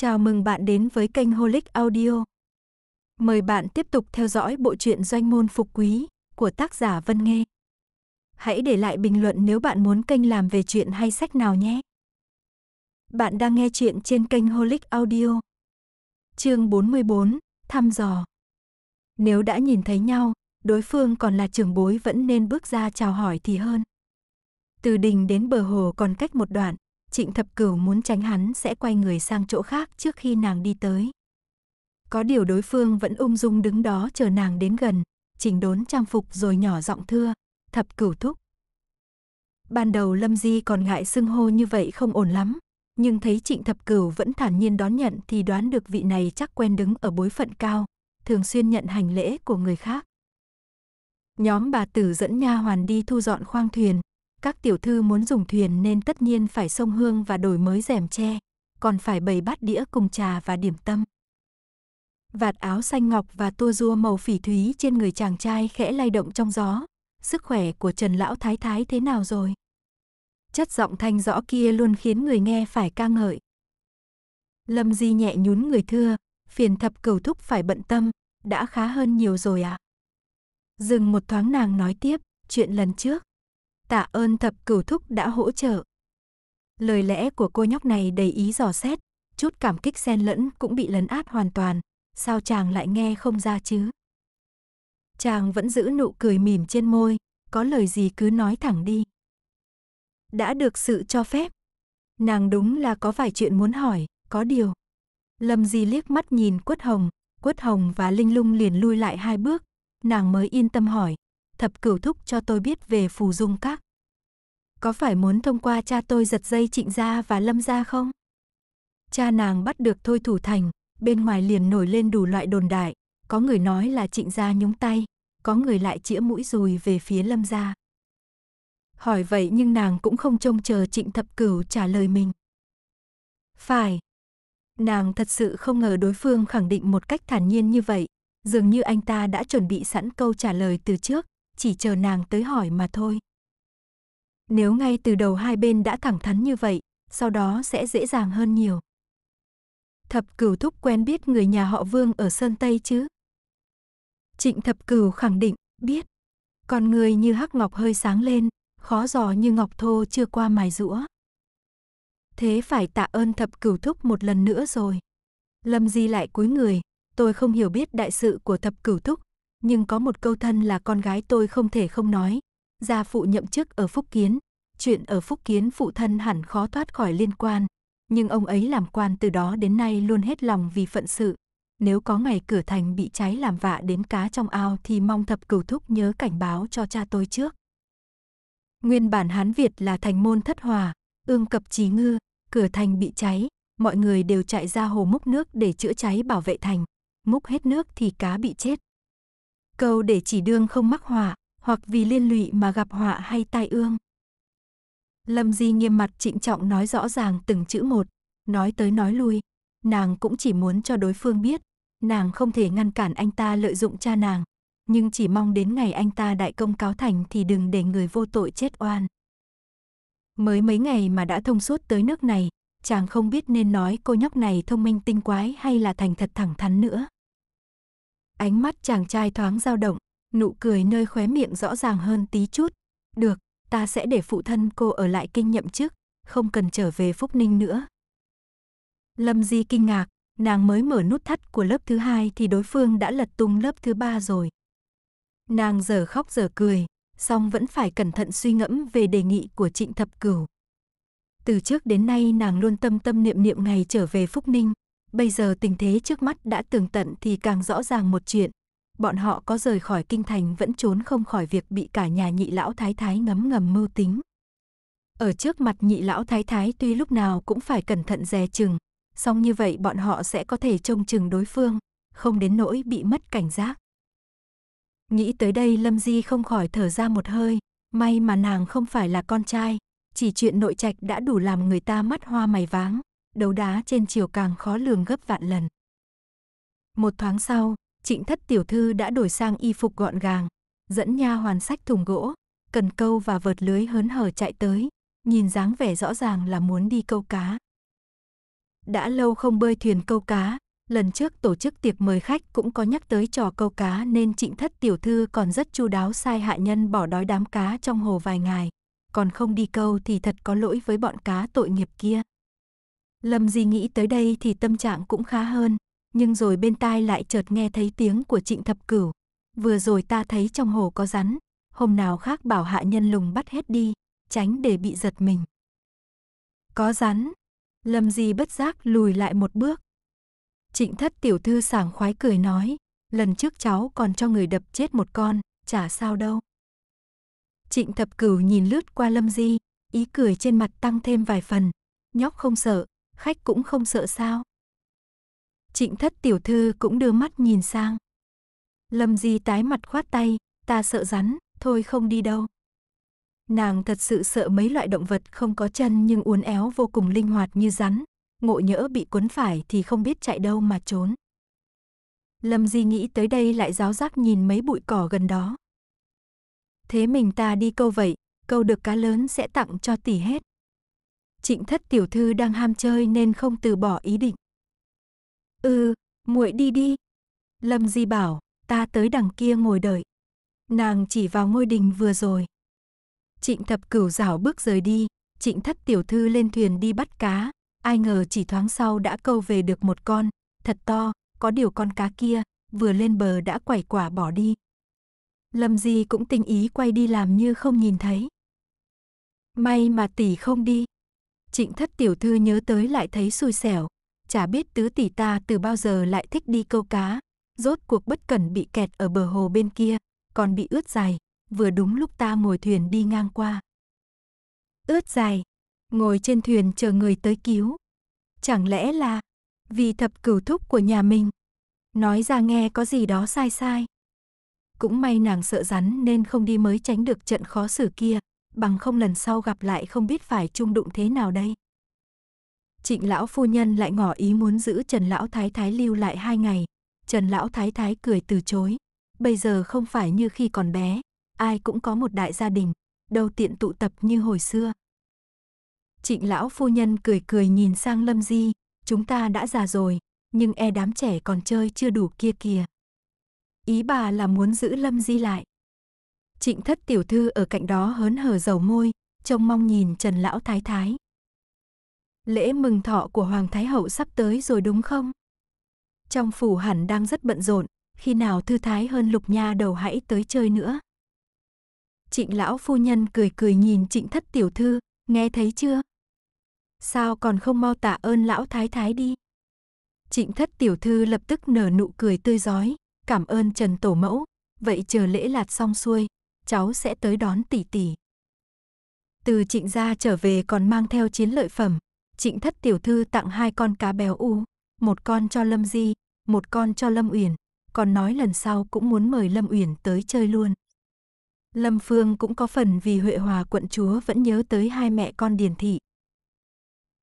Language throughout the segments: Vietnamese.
Chào mừng bạn đến với kênh Holic Audio. Mời bạn tiếp tục theo dõi bộ truyện Doanh môn phục quý của tác giả Vân Nghê. Hãy để lại bình luận nếu bạn muốn kênh làm về chuyện hay sách nào nhé. Bạn đang nghe chuyện trên kênh Holic Audio. Chương 44: Thăm dò. Nếu đã nhìn thấy nhau, đối phương còn là trưởng bối vẫn nên bước ra chào hỏi thì hơn. Từ đình đến bờ hồ còn cách một đoạn, Trịnh Thập Cửu muốn tránh hắn sẽ quay người sang chỗ khác trước khi nàng đi tới. Có điều đối phương vẫn ung dung đứng đó chờ nàng đến gần, chỉnh đốn trang phục rồi nhỏ giọng thưa, Thập Cửu thúc. Ban đầu Lâm Di còn ngại xưng hô như vậy không ổn lắm, nhưng thấy Trịnh Thập Cửu vẫn thản nhiên đón nhận thì đoán được vị này chắc quen đứng ở bối phận cao, thường xuyên nhận hành lễ của người khác. Nhóm bà tử dẫn nha hoàn đi thu dọn khoang thuyền, các tiểu thư muốn dùng thuyền nên tất nhiên phải sông hương và đổi mới rèm tre, còn phải bày bát đĩa cùng trà và điểm tâm. Vạt áo xanh ngọc và tua rua màu phỉ thúy trên người chàng trai khẽ lay động trong gió. Sức khỏe của Trần Lão Thái Thái thế nào rồi? Chất giọng thanh rõ kia luôn khiến người nghe phải ca ngợi. Lâm Di nhẹ nhún người thưa, phiền thập cầu thúc phải bận tâm, đã khá hơn nhiều rồi à? Dừng một thoáng nàng nói tiếp, chuyện lần trước, Tạ ơn thập cửu thúc đã hỗ trợ. Lời lẽ của cô nhóc này đầy ý dò xét, chút cảm kích xen lẫn cũng bị lấn át hoàn toàn, sao chàng lại nghe không ra chứ? Chàng vẫn giữ nụ cười mỉm trên môi, có lời gì cứ nói thẳng đi. Đã được sự cho phép. Nàng đúng là có vài chuyện muốn hỏi, có điều. Lâm Di liếc mắt nhìn Quất Hồng, Quất Hồng và Linh Lung liền lui lại hai bước, nàng mới yên tâm hỏi, thập cửu thúc cho tôi biết về phù dung các. Có phải muốn thông qua cha tôi giật dây trịnh gia và lâm gia không? Cha nàng bắt được thôi thủ thành, bên ngoài liền nổi lên đủ loại đồn đại, có người nói là trịnh gia nhúng tay, có người lại chĩa mũi dùi về phía lâm gia. Hỏi vậy nhưng nàng cũng không trông chờ trịnh thập cửu trả lời mình. Phải. Nàng thật sự không ngờ đối phương khẳng định một cách thản nhiên như vậy, dường như anh ta đã chuẩn bị sẵn câu trả lời từ trước, chỉ chờ nàng tới hỏi mà thôi. Nếu ngay từ đầu hai bên đã thẳng thắn như vậy, sau đó sẽ dễ dàng hơn nhiều. Thập cửu thúc quen biết người nhà họ Vương ở Sơn Tây chứ? Trịnh thập cửu khẳng định, biết. Còn người như hắc ngọc hơi sáng lên, khó giò như ngọc thô chưa qua mài rũa. Thế phải tạ ơn thập cửu thúc một lần nữa rồi. Lâm Di lại cúi người, tôi không hiểu biết đại sự của thập cửu thúc, nhưng có một câu thân là con gái tôi không thể không nói. Gia phụ nhậm chức ở Phúc Kiến, chuyện ở Phúc Kiến phụ thân hẳn khó thoát khỏi liên quan, nhưng ông ấy làm quan từ đó đến nay luôn hết lòng vì phận sự. Nếu có ngày cửa thành bị cháy làm vạ đến cá trong ao thì mong thập cửu thúc nhớ cảnh báo cho cha tôi trước. Nguyên bản Hán Việt là thành môn thất hòa, ương cập trí ngư, cửa thành bị cháy, mọi người đều chạy ra hồ múc nước để chữa cháy bảo vệ thành. Múc hết nước thì cá bị chết, cầu để chỉ đương không mắc họa, hoặc vì liên lụy mà gặp họa hay tai ương. Lâm Di nghiêm mặt trịnh trọng nói rõ ràng từng chữ một, nói tới nói lui, nàng cũng chỉ muốn cho đối phương biết, nàng không thể ngăn cản anh ta lợi dụng cha nàng, nhưng chỉ mong đến ngày anh ta đại công cáo thành thì đừng để người vô tội chết oan. Mới mấy ngày mà đã thông suốt tới nước này, chàng không biết nên nói cô nhóc này thông minh tinh quái hay là thành thật thẳng thắn nữa. Ánh mắt chàng trai thoáng dao động, nụ cười nơi khóe miệng rõ ràng hơn tí chút. Được, ta sẽ để phụ thân cô ở lại kinh nhậm chức, không cần trở về Phúc Ninh nữa. Lâm Di kinh ngạc, nàng mới mở nút thắt của lớp thứ hai thì đối phương đã lật tung lớp thứ ba rồi. Nàng giờ khóc giờ cười, song vẫn phải cẩn thận suy ngẫm về đề nghị của Trịnh Thập Cửu. Từ trước đến nay nàng luôn tâm tâm niệm niệm ngày trở về Phúc Ninh, Bây giờ tình thế trước mắt đã tường tận thì càng rõ ràng một chuyện. Bọn họ có rời khỏi kinh thành vẫn trốn không khỏi việc bị cả nhà nhị lão thái thái ngấm ngầm mưu tính. Ở trước mặt nhị lão thái thái tuy lúc nào cũng phải cẩn thận dè chừng, song như vậy bọn họ sẽ có thể trông chừng đối phương, không đến nỗi bị mất cảnh giác. Nghĩ tới đây Lâm Di không khỏi thở ra một hơi, may mà nàng không phải là con trai, chỉ chuyện nội trạch đã đủ làm người ta mắt hoa mày váng đấu đá trên chiều càng khó lường gấp vạn lần. Một thoáng sau, trịnh thất tiểu thư đã đổi sang y phục gọn gàng, dẫn nha hoàn sách thùng gỗ, cần câu và vợt lưới hớn hở chạy tới, nhìn dáng vẻ rõ ràng là muốn đi câu cá. Đã lâu không bơi thuyền câu cá, lần trước tổ chức tiệc mời khách cũng có nhắc tới trò câu cá nên trịnh thất tiểu thư còn rất chu đáo sai hạ nhân bỏ đói đám cá trong hồ vài ngày, còn không đi câu thì thật có lỗi với bọn cá tội nghiệp kia. Lâm Di nghĩ tới đây thì tâm trạng cũng khá hơn, nhưng rồi bên tai lại chợt nghe thấy tiếng của Trịnh Thập Cửu. Vừa rồi ta thấy trong hồ có rắn, hôm nào khác bảo hạ nhân lùng bắt hết đi, tránh để bị giật mình. Có rắn. Lâm Di bất giác lùi lại một bước. Trịnh thất tiểu thư sảng khoái cười nói, lần trước cháu còn cho người đập chết một con, chả sao đâu. Trịnh thập cửu nhìn lướt qua Lâm Di, ý cười trên mặt tăng thêm vài phần, nhóc không sợ, khách cũng không sợ sao. Trịnh thất tiểu thư cũng đưa mắt nhìn sang. Lâm Di tái mặt khoát tay, ta sợ rắn, thôi không đi đâu. Nàng thật sự sợ mấy loại động vật không có chân nhưng uốn éo vô cùng linh hoạt như rắn, ngộ nhỡ bị cuốn phải thì không biết chạy đâu mà trốn. Lâm Di nghĩ tới đây lại giáo giác nhìn mấy bụi cỏ gần đó. Thế mình ta đi câu vậy, câu được cá lớn sẽ tặng cho tỷ hết. Trịnh thất tiểu thư đang ham chơi nên không từ bỏ ý định. Ừ, muội đi đi. Lâm Di bảo, ta tới đằng kia ngồi đợi. Nàng chỉ vào ngôi đình vừa rồi. Trịnh thập cửu rảo bước rời đi, trịnh thất tiểu thư lên thuyền đi bắt cá. Ai ngờ chỉ thoáng sau đã câu về được một con, thật to, có điều con cá kia, vừa lên bờ đã quẩy quả bỏ đi. Lâm Di cũng tình ý quay đi làm như không nhìn thấy. May mà tỷ không đi. Trịnh thất tiểu thư nhớ tới lại thấy xui xẻo, chả biết tứ tỷ ta từ bao giờ lại thích đi câu cá, rốt cuộc bất cẩn bị kẹt ở bờ hồ bên kia, còn bị ướt dài, vừa đúng lúc ta ngồi thuyền đi ngang qua. Ướt dài, ngồi trên thuyền chờ người tới cứu. Chẳng lẽ là vì thập cửu thúc của nhà mình? Nói ra nghe có gì đó sai sai. Cũng may nàng sợ rắn nên không đi mới tránh được trận khó xử kia, bằng không lần sau gặp lại không biết phải chung đụng thế nào đây. Trịnh lão phu nhân lại ngỏ ý muốn giữ Trần lão thái thái lưu lại hai ngày. Trần lão thái thái cười từ chối. Bây giờ không phải như khi còn bé, ai cũng có một đại gia đình, đâu tiện tụ tập như hồi xưa. Trịnh lão phu nhân cười cười nhìn sang Lâm Di, chúng ta đã già rồi, nhưng e đám trẻ còn chơi chưa đủ kia kìa. Ý bà là muốn giữ Lâm Di lại. Trịnh thất tiểu thư ở cạnh đó hớn hở dầu môi, trông mong nhìn Trần Lão Thái Thái. Lễ mừng thọ của Hoàng Thái Hậu sắp tới rồi đúng không? Trong phủ hẳn đang rất bận rộn, khi nào thư thái hơn lục nha đầu hãy tới chơi nữa. Trịnh lão phu nhân cười cười nhìn trịnh thất tiểu thư, nghe thấy chưa? Sao còn không mau tạ ơn lão thái thái đi? Trịnh thất tiểu thư lập tức nở nụ cười tươi giói, cảm ơn Trần Tổ Mẫu, vậy chờ lễ lạt xong xuôi, cháu sẽ tới đón tỷ tỷ. Từ trịnh gia trở về còn mang theo chiến lợi phẩm, trịnh thất tiểu thư tặng hai con cá béo u, một con cho Lâm Di, một con cho Lâm Uyển, còn nói lần sau cũng muốn mời Lâm Uyển tới chơi luôn. Lâm Phương cũng có phần vì Huệ Hòa quận chúa vẫn nhớ tới hai mẹ con Điền Thị.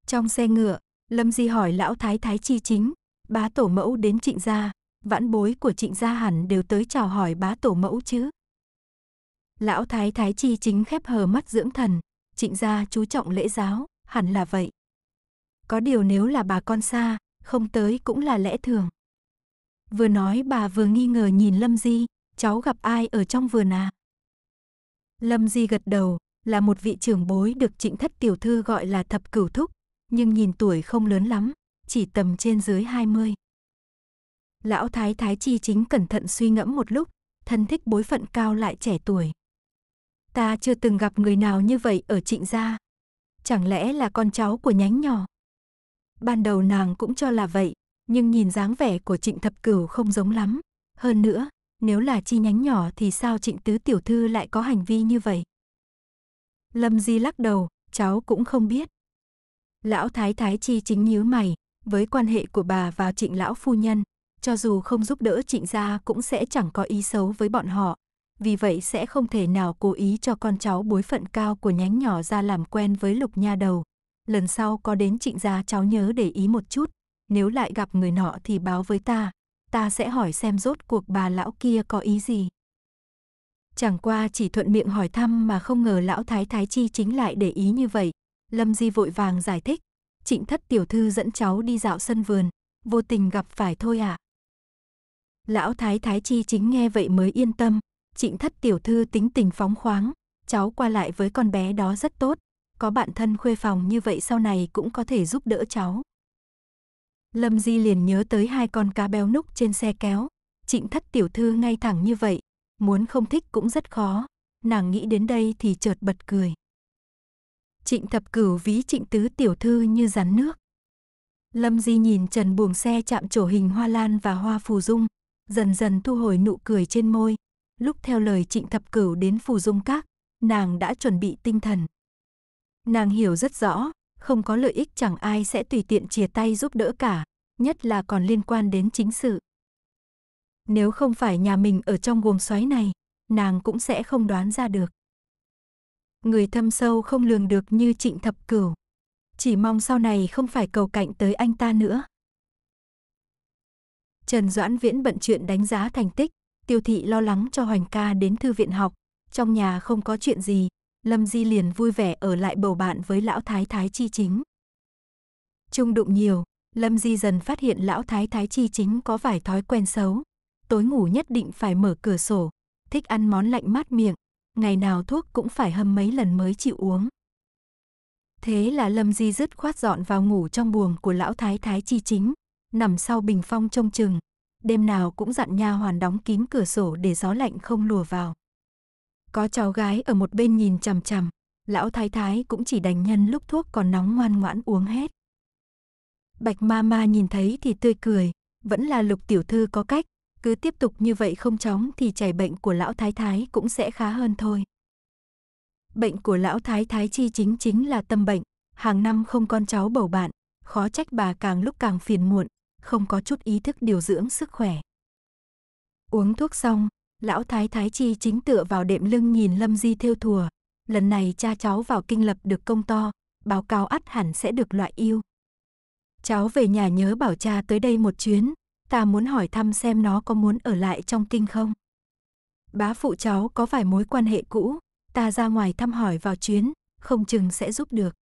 Trong xe ngựa, Lâm Di hỏi lão thái thái chi chính, bá tổ mẫu đến trịnh gia, vãn bối của trịnh gia hẳn đều tới chào hỏi bá tổ mẫu chứ. Lão thái thái chi chính khép hờ mắt dưỡng thần, trịnh gia chú trọng lễ giáo, hẳn là vậy. Có điều nếu là bà con xa, không tới cũng là lẽ thường. Vừa nói bà vừa nghi ngờ nhìn Lâm Di, cháu gặp ai ở trong vườn à? Lâm Di gật đầu, là một vị trưởng bối được trịnh thất tiểu thư gọi là thập cửu thúc, nhưng nhìn tuổi không lớn lắm, chỉ tầm trên dưới 20. Lão Thái Thái Chi chính cẩn thận suy ngẫm một lúc, thân thích bối phận cao lại trẻ tuổi, Ta chưa từng gặp người nào như vậy ở trịnh gia. Chẳng lẽ là con cháu của nhánh nhỏ? Ban đầu nàng cũng cho là vậy, nhưng nhìn dáng vẻ của trịnh thập cửu không giống lắm. Hơn nữa, nếu là chi nhánh nhỏ thì sao trịnh tứ tiểu thư lại có hành vi như vậy? Lâm Di lắc đầu, cháu cũng không biết. Lão Thái Thái Chi chính nhíu mày, với quan hệ của bà và trịnh lão phu nhân, cho dù không giúp đỡ trịnh gia cũng sẽ chẳng có ý xấu với bọn họ, vì vậy sẽ không thể nào cố ý cho con cháu bối phận cao của nhánh nhỏ ra làm quen với lục nha đầu. Lần sau có đến trịnh gia cháu nhớ để ý một chút, nếu lại gặp người nọ thì báo với ta, ta sẽ hỏi xem rốt cuộc bà lão kia có ý gì. Chẳng qua chỉ thuận miệng hỏi thăm mà không ngờ lão thái thái chi chính lại để ý như vậy. Lâm Di vội vàng giải thích, trịnh thất tiểu thư dẫn cháu đi dạo sân vườn, vô tình gặp phải thôi ạ. À. Lão thái thái chi chính nghe vậy mới yên tâm, Trịnh thất tiểu thư tính tình phóng khoáng, cháu qua lại với con bé đó rất tốt, có bạn thân khuê phòng như vậy sau này cũng có thể giúp đỡ cháu. Lâm Di liền nhớ tới hai con cá béo núc trên xe kéo, trịnh thất tiểu thư ngay thẳng như vậy, muốn không thích cũng rất khó, nàng nghĩ đến đây thì chợt bật cười. Trịnh thập cửu ví trịnh tứ tiểu thư như rắn nước. Lâm Di nhìn trần buồng xe chạm trổ hình hoa lan và hoa phù dung, dần dần thu hồi nụ cười trên môi, Lúc theo lời Trịnh Thập Cửu đến Phù Dung Các, nàng đã chuẩn bị tinh thần. Nàng hiểu rất rõ, không có lợi ích chẳng ai sẽ tùy tiện chia tay giúp đỡ cả, nhất là còn liên quan đến chính sự. Nếu không phải nhà mình ở trong guồng xoáy này, nàng cũng sẽ không đoán ra được. Người thâm sâu không lường được như trịnh thập cửu. Chỉ mong sau này không phải cầu cạnh tới anh ta nữa. Trần Doãn Viễn bận chuyện đánh giá thành tích, Tiêu thị lo lắng cho Hoành ca đến thư viện học, trong nhà không có chuyện gì, Lâm Di liền vui vẻ ở lại bầu bạn với lão thái thái chi chính. Trung đụng nhiều, Lâm Di dần phát hiện lão thái thái chi chính có vài thói quen xấu. Tối ngủ nhất định phải mở cửa sổ, thích ăn món lạnh mát miệng, ngày nào thuốc cũng phải hâm mấy lần mới chịu uống. Thế là Lâm Di dứt khoát dọn vào ngủ trong buồng của lão thái thái chi chính, nằm sau bình phong trông chừng, đêm nào cũng dặn nha hoàn đóng kín cửa sổ để gió lạnh không lùa vào. Có cháu gái ở một bên nhìn chằm chằm, lão thái thái cũng chỉ đành nhân lúc thuốc còn nóng ngoan ngoãn uống hết. Bạch ma ma nhìn thấy thì tươi cười, vẫn là lục tiểu thư có cách, cứ tiếp tục như vậy không chóng thì chảy bệnh của lão thái thái cũng sẽ khá hơn thôi. Bệnh của lão thái thái chi chính chính là tâm bệnh, hàng năm không con cháu bầu bạn, khó trách bà càng lúc càng phiền muộn, không có chút ý thức điều dưỡng sức khỏe. Uống thuốc xong, lão thái thái chi chính tựa vào đệm lưng nhìn Lâm Di theo thùa. Lần này cha cháu vào kinh lập được công to, báo cáo ắt hẳn sẽ được loại yêu. Cháu về nhà nhớ bảo cha tới đây một chuyến, ta muốn hỏi thăm xem nó có muốn ở lại trong kinh không. Bá phụ cháu có vài mối quan hệ cũ, ta ra ngoài thăm hỏi vào chuyến, không chừng sẽ giúp được.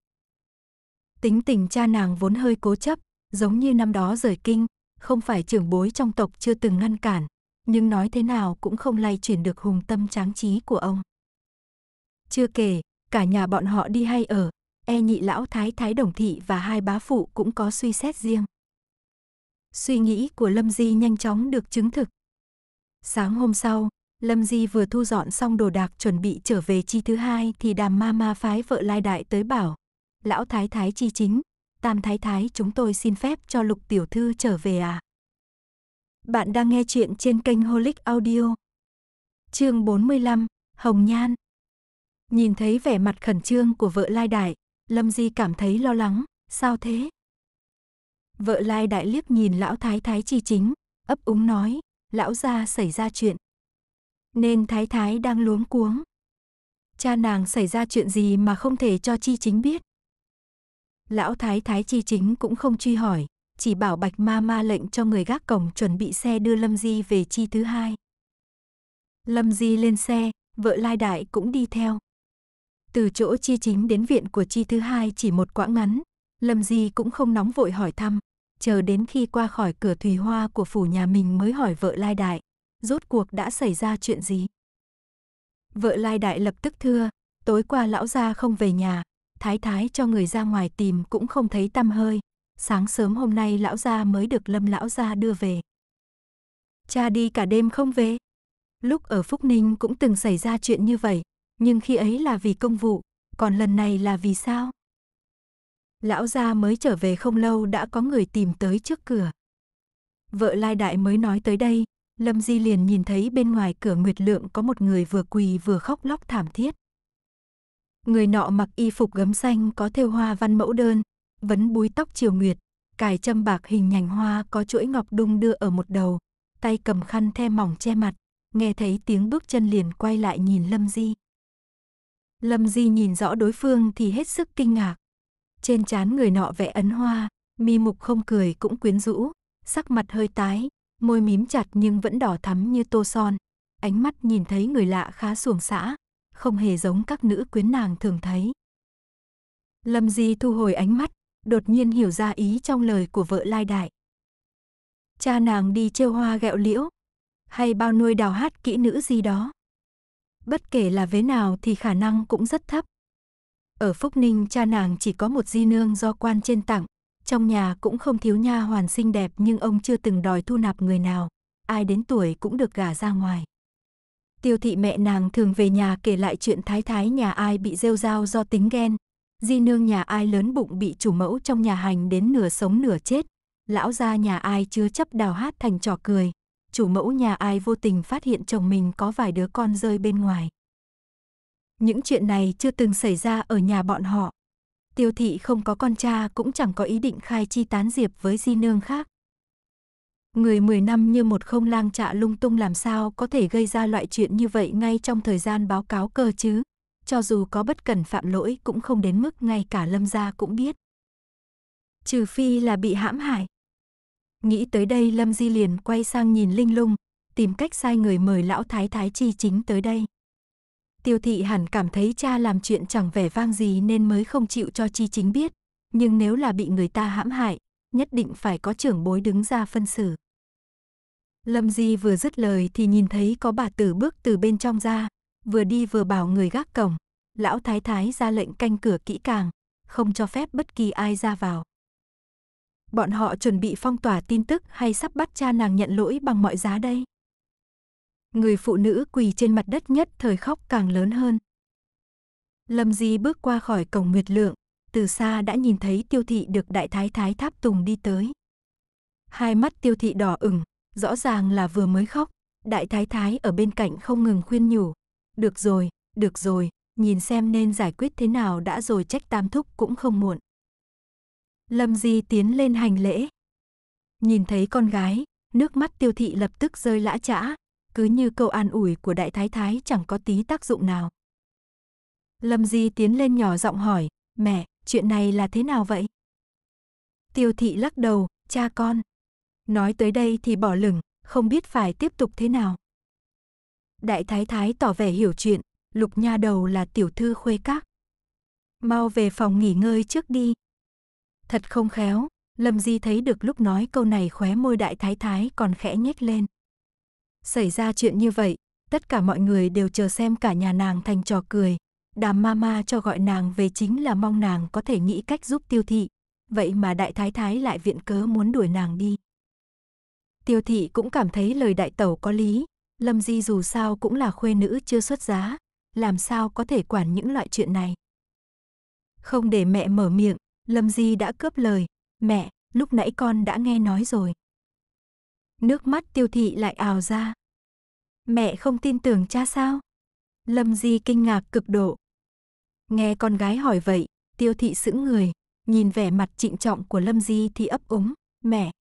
Tính tình cha nàng vốn hơi cố chấp, giống như năm đó rời kinh, không phải trưởng bối trong tộc chưa từng ngăn cản, nhưng nói thế nào cũng không lay chuyển được hùng tâm tráng trí của ông. Chưa kể, cả nhà bọn họ đi hay ở, e nhị lão thái thái đồng thị và hai bá phụ cũng có suy xét riêng. Suy nghĩ của Lâm Di nhanh chóng được chứng thực. Sáng hôm sau, Lâm Di vừa thu dọn xong đồ đạc chuẩn bị trở về chi thứ hai thì đàm ma ma phái vợ lai đại tới bảo. Lão thái thái chi chính, Tam Thái Thái chúng tôi xin phép cho Lục Tiểu Thư trở về à? Bạn đang nghe chuyện trên kênh Holic Audio. Chương 45, Hồng Nhan. Nhìn thấy vẻ mặt khẩn trương của vợ Lai Đại, Lâm Di cảm thấy lo lắng, sao thế? Vợ Lai Đại liếc nhìn lão Thái Thái chi chính, ấp úng nói, lão gia xảy ra chuyện. Nên Thái Thái đang luống cuống. Cha nàng xảy ra chuyện gì mà không thể cho chi chính biết lão thái thái chi chính cũng không truy hỏi, chỉ bảo bạch ma ma lệnh cho người gác cổng chuẩn bị xe đưa Lâm Di về chi thứ hai. Lâm Di lên xe, vợ Lai Đại cũng đi theo. Từ chỗ chi chính đến viện của chi thứ hai chỉ một quãng ngắn, Lâm Di cũng không nóng vội hỏi thăm, chờ đến khi qua khỏi cửa thủy hoa của phủ nhà mình mới hỏi vợ Lai Đại, rốt cuộc đã xảy ra chuyện gì. Vợ Lai Đại lập tức thưa, tối qua lão gia không về nhà, thái thái cho người ra ngoài tìm cũng không thấy tăm hơi. Sáng sớm hôm nay lão gia mới được lâm lão gia đưa về. Cha đi cả đêm không về. Lúc ở Phúc Ninh cũng từng xảy ra chuyện như vậy, nhưng khi ấy là vì công vụ, còn lần này là vì sao? Lão gia mới trở về không lâu đã có người tìm tới trước cửa. Vợ Lai Đại mới nói tới đây, Lâm Di liền nhìn thấy bên ngoài cửa Nguyệt Lượng có một người vừa quỳ vừa khóc lóc thảm thiết. Người nọ mặc y phục gấm xanh có thêu hoa văn mẫu đơn, vấn búi tóc chiều nguyệt, cài châm bạc hình nhành hoa có chuỗi ngọc đung đưa ở một đầu, tay cầm khăn the mỏng che mặt, nghe thấy tiếng bước chân liền quay lại nhìn Lâm Di. Lâm Di nhìn rõ đối phương thì hết sức kinh ngạc. Trên trán người nọ vẽ ấn hoa, mi mục không cười cũng quyến rũ, sắc mặt hơi tái, môi mím chặt nhưng vẫn đỏ thắm như tô son. Ánh mắt nhìn thấy người lạ khá xuồng xã, không hề giống các nữ quyến nàng thường thấy. Lâm Di thu hồi ánh mắt, đột nhiên hiểu ra ý trong lời của vợ Lai Đại. Cha nàng đi trêu hoa gẹo liễu, hay bao nuôi đào hát kỹ nữ gì đó. Bất kể là vế nào thì khả năng cũng rất thấp. Ở Phúc Ninh cha nàng chỉ có một di nương do quan trên tặng, trong nhà cũng không thiếu nha hoàn xinh đẹp nhưng ông chưa từng đòi thu nạp người nào, ai đến tuổi cũng được gả ra ngoài. Tiêu thị mẹ nàng thường về nhà kể lại chuyện thái thái nhà ai bị rêu dao do tính ghen. Di nương nhà ai lớn bụng bị chủ mẫu trong nhà hành đến nửa sống nửa chết. Lão gia nhà ai chứa chấp đào hát thành trò cười. Chủ mẫu nhà ai vô tình phát hiện chồng mình có vài đứa con rơi bên ngoài. Những chuyện này chưa từng xảy ra ở nhà bọn họ. Tiêu thị không có con cha cũng chẳng có ý định khai chi tán diệp với di nương khác. Người 10 năm như một không lang trạ lung tung làm sao có thể gây ra loại chuyện như vậy ngay trong thời gian báo cáo cơ chứ? Cho dù có bất cần phạm lỗi cũng không đến mức ngay cả lâm gia cũng biết. Trừ phi là bị hãm hại. Nghĩ tới đây Lâm Di liền quay sang nhìn Linh Lung, tìm cách sai người mời lão thái thái chi chính tới đây. Tiêu thị hẳn cảm thấy cha làm chuyện chẳng vẻ vang gì nên mới không chịu cho chi chính biết, nhưng nếu là bị người ta hãm hại, nhất định phải có trưởng bối đứng ra phân xử. Lâm Di vừa dứt lời thì nhìn thấy có bà tử bước từ bên trong ra, vừa đi vừa bảo người gác cổng. Lão Thái Thái ra lệnh canh cửa kỹ càng, không cho phép bất kỳ ai ra vào. Bọn họ chuẩn bị phong tỏa tin tức hay sắp bắt cha nàng nhận lỗi bằng mọi giá đây. Người phụ nữ quỳ trên mặt đất nhất thời khóc càng lớn hơn. Lâm Di bước qua khỏi cổng nguyệt lượng, từ xa đã nhìn thấy tiêu thị được đại thái thái tháp tùng đi tới. Hai mắt tiêu thị đỏ ửng, Rõ ràng là vừa mới khóc, đại thái thái ở bên cạnh không ngừng khuyên nhủ. Được rồi, được rồi, nhìn xem nên giải quyết thế nào đã rồi trách tam thúc cũng không muộn. Lâm Di tiến lên hành lễ. Nhìn thấy con gái, nước mắt tiêu thị lập tức rơi lã chã, cứ như câu an ủi của đại thái thái chẳng có tí tác dụng nào. Lâm Di tiến lên nhỏ giọng hỏi, mẹ, chuyện này là thế nào vậy? Tiêu thị lắc đầu, cha con, Nói tới đây thì bỏ lửng, không biết phải tiếp tục thế nào. Đại thái thái tỏ vẻ hiểu chuyện, lục nha đầu là tiểu thư khuê các. Mau về phòng nghỉ ngơi trước đi. Thật không khéo, Lâm Di thấy được lúc nói câu này khóe môi đại thái thái còn khẽ nhếch lên. Xảy ra chuyện như vậy, tất cả mọi người đều chờ xem cả nhà nàng thành trò cười. Đàm ma ma cho gọi nàng về chính là mong nàng có thể nghĩ cách giúp tiêu thị. Vậy mà đại thái thái lại viện cớ muốn đuổi nàng đi. Tiêu thị cũng cảm thấy lời đại tẩu có lý, Lâm Di dù sao cũng là khuê nữ chưa xuất giá, làm sao có thể quản những loại chuyện này. Không để mẹ mở miệng, Lâm Di đã cướp lời, mẹ, lúc nãy con đã nghe nói rồi. Nước mắt tiêu thị lại ào ra. Mẹ không tin tưởng cha sao? Lâm Di kinh ngạc cực độ. Nghe con gái hỏi vậy, tiêu thị sững người, nhìn vẻ mặt trịnh trọng của Lâm Di thì ấp úng, mẹ,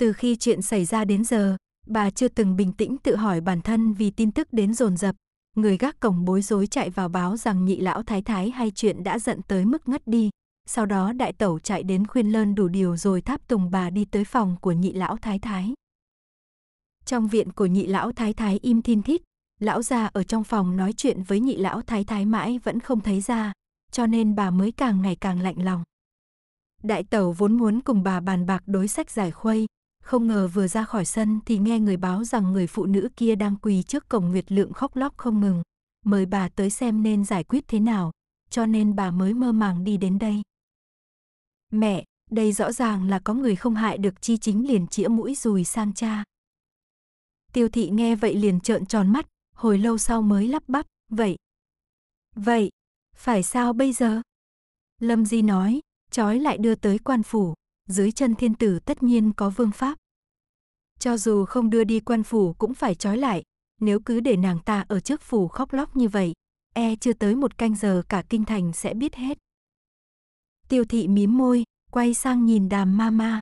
từ khi chuyện xảy ra đến giờ, bà chưa từng bình tĩnh tự hỏi bản thân vì tin tức đến dồn dập. Người gác cổng bối rối chạy vào báo rằng nhị lão thái thái hay chuyện đã giận tới mức ngất đi. Sau đó đại tẩu chạy đến khuyên lơn đủ điều rồi tháp tùng bà đi tới phòng của nhị lão thái thái. Trong viện của nhị lão thái thái im thin thít, lão già ở trong phòng nói chuyện với nhị lão thái thái mãi vẫn không thấy ra, cho nên bà mới càng ngày càng lạnh lòng. Đại tẩu vốn muốn cùng bà bàn bạc đối sách giải khuây, không ngờ vừa ra khỏi sân thì nghe người báo rằng người phụ nữ kia đang quỳ trước cổng Nguyệt Lượng khóc lóc không ngừng. Mời bà tới xem nên giải quyết thế nào, cho nên bà mới mơ màng đi đến đây. Mẹ, đây rõ ràng là có người không hại được chi chính liền chĩa mũi rùi sang cha. Tiêu thị nghe vậy liền trợn tròn mắt, hồi lâu sau mới lắp bắp, vậy. Vậy, phải sao bây giờ? Lâm Di nói, trói lại đưa tới quan phủ dưới chân thiên tử tất nhiên có vương pháp. Cho dù không đưa đi quan phủ cũng phải trói lại, nếu cứ để nàng ta ở trước phủ khóc lóc như vậy, e chưa tới một canh giờ cả kinh thành sẽ biết hết. Tiêu thị mím môi, quay sang nhìn đàm ma ma.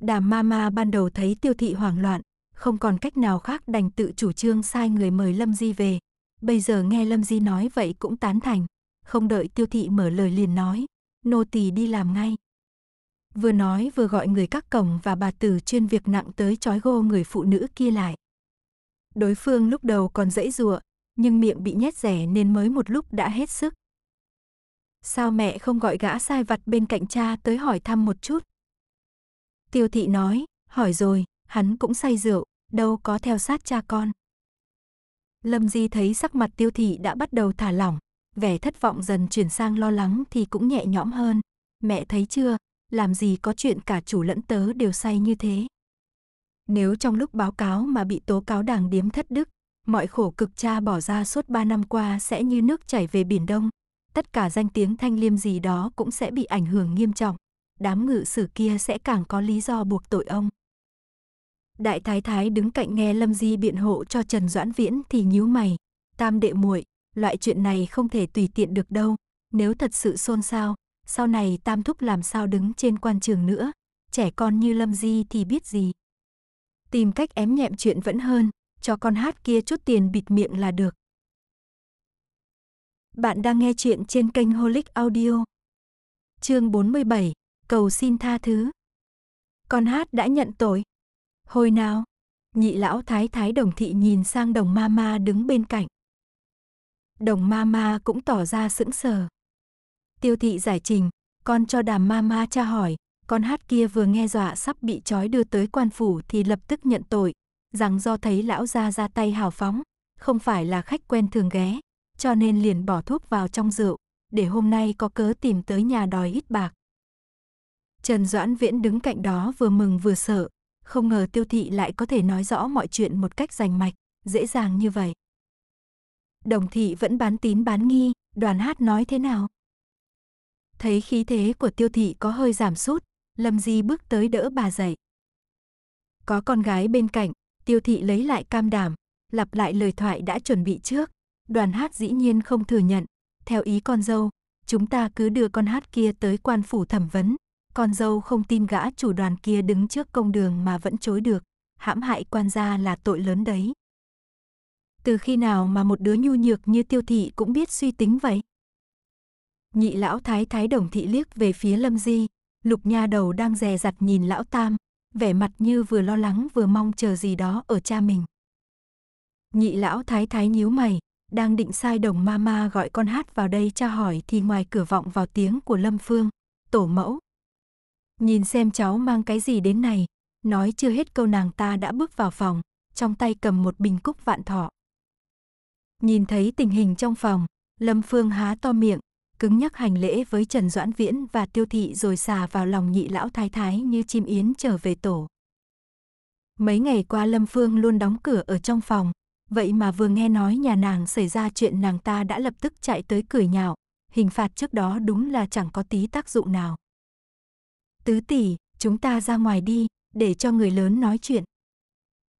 Đàm ma ma ban đầu thấy tiêu thị hoảng loạn, không còn cách nào khác đành tự chủ trương sai người mời Lâm Di về. Bây giờ nghe Lâm Di nói vậy cũng tán thành, không đợi tiêu thị mở lời liền nói, nô tỳ đi làm ngay vừa nói vừa gọi người các cổng và bà tử chuyên việc nặng tới trói gô người phụ nữ kia lại. Đối phương lúc đầu còn dễ dụa, nhưng miệng bị nhét rẻ nên mới một lúc đã hết sức. Sao mẹ không gọi gã sai vặt bên cạnh cha tới hỏi thăm một chút? Tiêu thị nói, hỏi rồi, hắn cũng say rượu, đâu có theo sát cha con. Lâm Di thấy sắc mặt tiêu thị đã bắt đầu thả lỏng, vẻ thất vọng dần chuyển sang lo lắng thì cũng nhẹ nhõm hơn. Mẹ thấy chưa, làm gì có chuyện cả chủ lẫn tớ đều say như thế. Nếu trong lúc báo cáo mà bị tố cáo đảng điếm thất đức, mọi khổ cực cha bỏ ra suốt ba năm qua sẽ như nước chảy về biển đông, tất cả danh tiếng thanh liêm gì đó cũng sẽ bị ảnh hưởng nghiêm trọng, đám ngự sử kia sẽ càng có lý do buộc tội ông. Đại thái thái đứng cạnh nghe Lâm Di biện hộ cho Trần Doãn Viễn thì nhíu mày, tam đệ muội, loại chuyện này không thể tùy tiện được đâu, nếu thật sự xôn xao, sau này tam thúc làm sao đứng trên quan trường nữa, trẻ con như Lâm Di thì biết gì. Tìm cách ém nhẹm chuyện vẫn hơn, cho con hát kia chút tiền bịt miệng là được. Bạn đang nghe chuyện trên kênh Holic Audio. Chương 47, cầu xin tha thứ. Con hát đã nhận tội. Hồi nào? Nhị lão thái thái đồng thị nhìn sang đồng ma ma đứng bên cạnh. Đồng ma ma cũng tỏ ra sững sờ. Tiêu thị giải trình, con cho đàm ma ma cha hỏi, con hát kia vừa nghe dọa sắp bị trói đưa tới quan phủ thì lập tức nhận tội, rằng do thấy lão gia ra tay hào phóng, không phải là khách quen thường ghé, cho nên liền bỏ thuốc vào trong rượu, để hôm nay có cớ tìm tới nhà đòi ít bạc. Trần Doãn Viễn đứng cạnh đó vừa mừng vừa sợ, không ngờ tiêu thị lại có thể nói rõ mọi chuyện một cách rành mạch, dễ dàng như vậy. Đồng thị vẫn bán tín bán nghi, đoàn hát nói thế nào? Thấy khí thế của tiêu thị có hơi giảm sút, Lâm Di bước tới đỡ bà dậy. Có con gái bên cạnh, tiêu thị lấy lại cam đảm, lặp lại lời thoại đã chuẩn bị trước. Đoàn hát dĩ nhiên không thừa nhận, theo ý con dâu, chúng ta cứ đưa con hát kia tới quan phủ thẩm vấn. Con dâu không tin gã chủ đoàn kia đứng trước công đường mà vẫn chối được, hãm hại quan gia là tội lớn đấy. Từ khi nào mà một đứa nhu nhược như tiêu thị cũng biết suy tính vậy? Nhị lão thái thái đồng thị liếc về phía Lâm Di, lục nha đầu đang dè dặt nhìn lão tam, vẻ mặt như vừa lo lắng vừa mong chờ gì đó ở cha mình. Nhị lão thái thái nhíu mày, đang định sai đồng mama gọi con hát vào đây tra hỏi thì ngoài cửa vọng vào tiếng của Lâm Phương, tổ mẫu. Nhìn xem cháu mang cái gì đến này, nói chưa hết câu nàng ta đã bước vào phòng, trong tay cầm một bình cúc vạn thọ. Nhìn thấy tình hình trong phòng, Lâm Phương há to miệng, cứng nhắc hành lễ với Trần Doãn Viễn và Tiêu Thị rồi xà vào lòng nhị lão thái thái như chim yến trở về tổ. Mấy ngày qua Lâm Phương luôn đóng cửa ở trong phòng, vậy mà vừa nghe nói nhà nàng xảy ra chuyện nàng ta đã lập tức chạy tới cười nhạo, hình phạt trước đó đúng là chẳng có tí tác dụng nào. Tứ tỷ, chúng ta ra ngoài đi, để cho người lớn nói chuyện.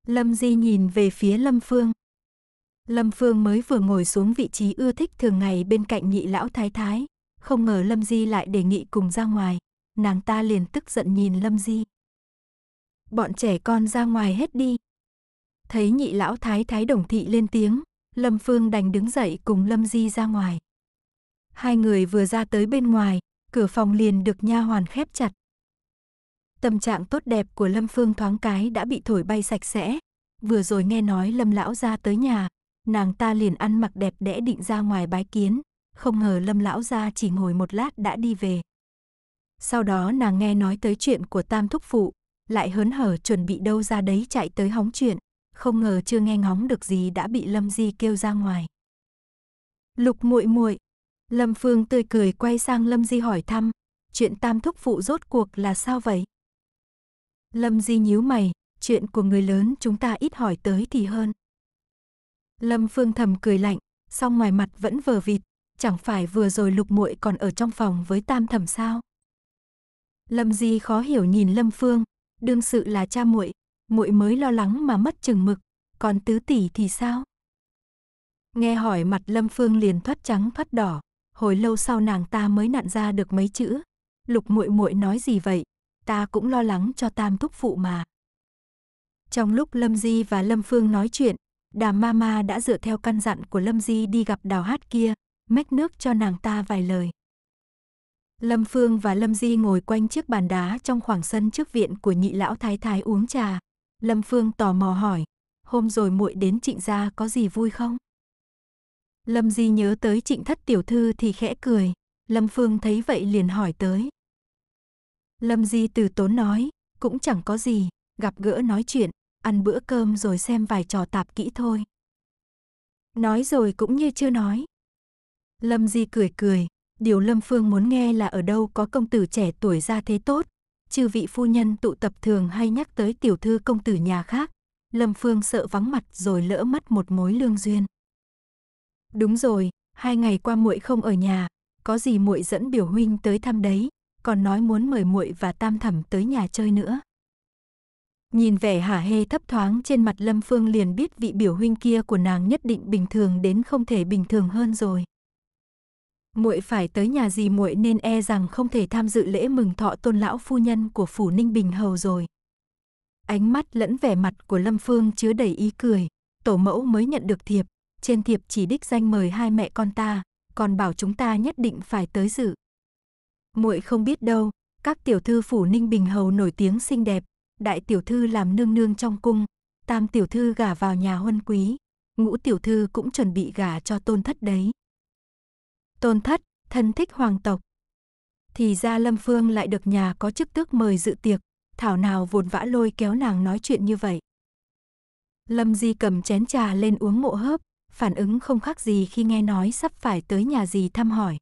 Lâm Di nhìn về phía Lâm Phương, Lâm Phương mới vừa ngồi xuống vị trí ưa thích thường ngày bên cạnh nhị lão thái thái, không ngờ Lâm Di lại đề nghị cùng ra ngoài, nàng ta liền tức giận nhìn Lâm Di. Bọn trẻ con ra ngoài hết đi. Thấy nhị lão thái thái đồng thị lên tiếng, Lâm Phương đành đứng dậy cùng Lâm Di ra ngoài. Hai người vừa ra tới bên ngoài, cửa phòng liền được nha hoàn khép chặt. Tâm trạng tốt đẹp của Lâm Phương thoáng cái đã bị thổi bay sạch sẽ. Vừa rồi nghe nói Lâm lão ra tới nhà, nàng ta liền ăn mặc đẹp đẽ định ra ngoài bái kiến, không ngờ Lâm lão gia chỉ ngồi một lát đã đi về. Sau đó nàng nghe nói tới chuyện của Tam thúc phụ, lại hớn hở chuẩn bị đâu ra đấy chạy tới hóng chuyện, không ngờ chưa nghe ngóng được gì đã bị Lâm Di kêu ra ngoài. "Lục muội muội." Lâm Phương tươi cười quay sang Lâm Di hỏi thăm, "Chuyện Tam thúc phụ rốt cuộc là sao vậy?" Lâm Di nhíu mày, "Chuyện của người lớn chúng ta ít hỏi tới thì hơn." Lâm Phương thầm cười lạnh, song ngoài mặt vẫn vờ vịt, chẳng phải vừa rồi lục muội còn ở trong phòng với tam thẩm sao? Lâm Di khó hiểu nhìn Lâm Phương, đương sự là cha muội, muội mới lo lắng mà mất chừng mực, còn tứ tỷ thì sao? Nghe hỏi mặt Lâm Phương liền thoát trắng thoát đỏ, hồi lâu sau nàng ta mới nặn ra được mấy chữ, "Lục muội muội nói gì vậy, ta cũng lo lắng cho Tam thúc phụ mà." Trong lúc Lâm Di và Lâm Phương nói chuyện, đàm ma ma đã dựa theo căn dặn của Lâm Di đi gặp đào hát kia, mách nước cho nàng ta vài lời. Lâm Phương và Lâm Di ngồi quanh chiếc bàn đá trong khoảng sân trước viện của nhị lão thái thái uống trà. Lâm Phương tò mò hỏi, hôm rồi muội đến trịnh gia có gì vui không? Lâm Di nhớ tới trịnh thất tiểu thư thì khẽ cười, Lâm Phương thấy vậy liền hỏi tới. Lâm Di từ tốn nói, cũng chẳng có gì, gặp gỡ nói chuyện, ăn bữa cơm rồi xem vài trò tạp kỹ thôi. Nói rồi cũng như chưa nói. Lâm Di cười cười, điều Lâm Phương muốn nghe là ở đâu có công tử trẻ tuổi ra thế tốt, chư vị phu nhân tụ tập thường hay nhắc tới tiểu thư công tử nhà khác, Lâm Phương sợ vắng mặt rồi lỡ mất một mối lương duyên. Đúng rồi, hai ngày qua muội không ở nhà, có gì muội dẫn biểu huynh tới thăm đấy, còn nói muốn mời muội và tam thẩm tới nhà chơi nữa. Nhìn vẻ hả hê thấp thoáng trên mặt Lâm Phương liền biết vị biểu huynh kia của nàng nhất định bình thường đến không thể bình thường hơn rồi. Muội phải tới nhà gì muội nên e rằng không thể tham dự lễ mừng thọ tôn lão phu nhân của phủ Ninh Bình hầu rồi. Ánh mắt lẫn vẻ mặt của Lâm Phương chứa đầy ý cười, tổ mẫu mới nhận được thiệp, trên thiệp chỉ đích danh mời hai mẹ con ta, còn bảo chúng ta nhất định phải tới dự. Muội không biết đâu, các tiểu thư phủ Ninh Bình hầu nổi tiếng xinh đẹp, đại tiểu thư làm nương nương trong cung, tam tiểu thư gả vào nhà huân quý, ngũ tiểu thư cũng chuẩn bị gả cho tôn thất đấy. Tôn thất, thân thích hoàng tộc. Thì ra Lâm Phương lại được nhà có chức tước mời dự tiệc, thảo nào vồn vã lôi kéo nàng nói chuyện như vậy. Lâm Di cầm chén trà lên uống ngộ hớp, phản ứng không khác gì khi nghe nói sắp phải tới nhà gì thăm hỏi.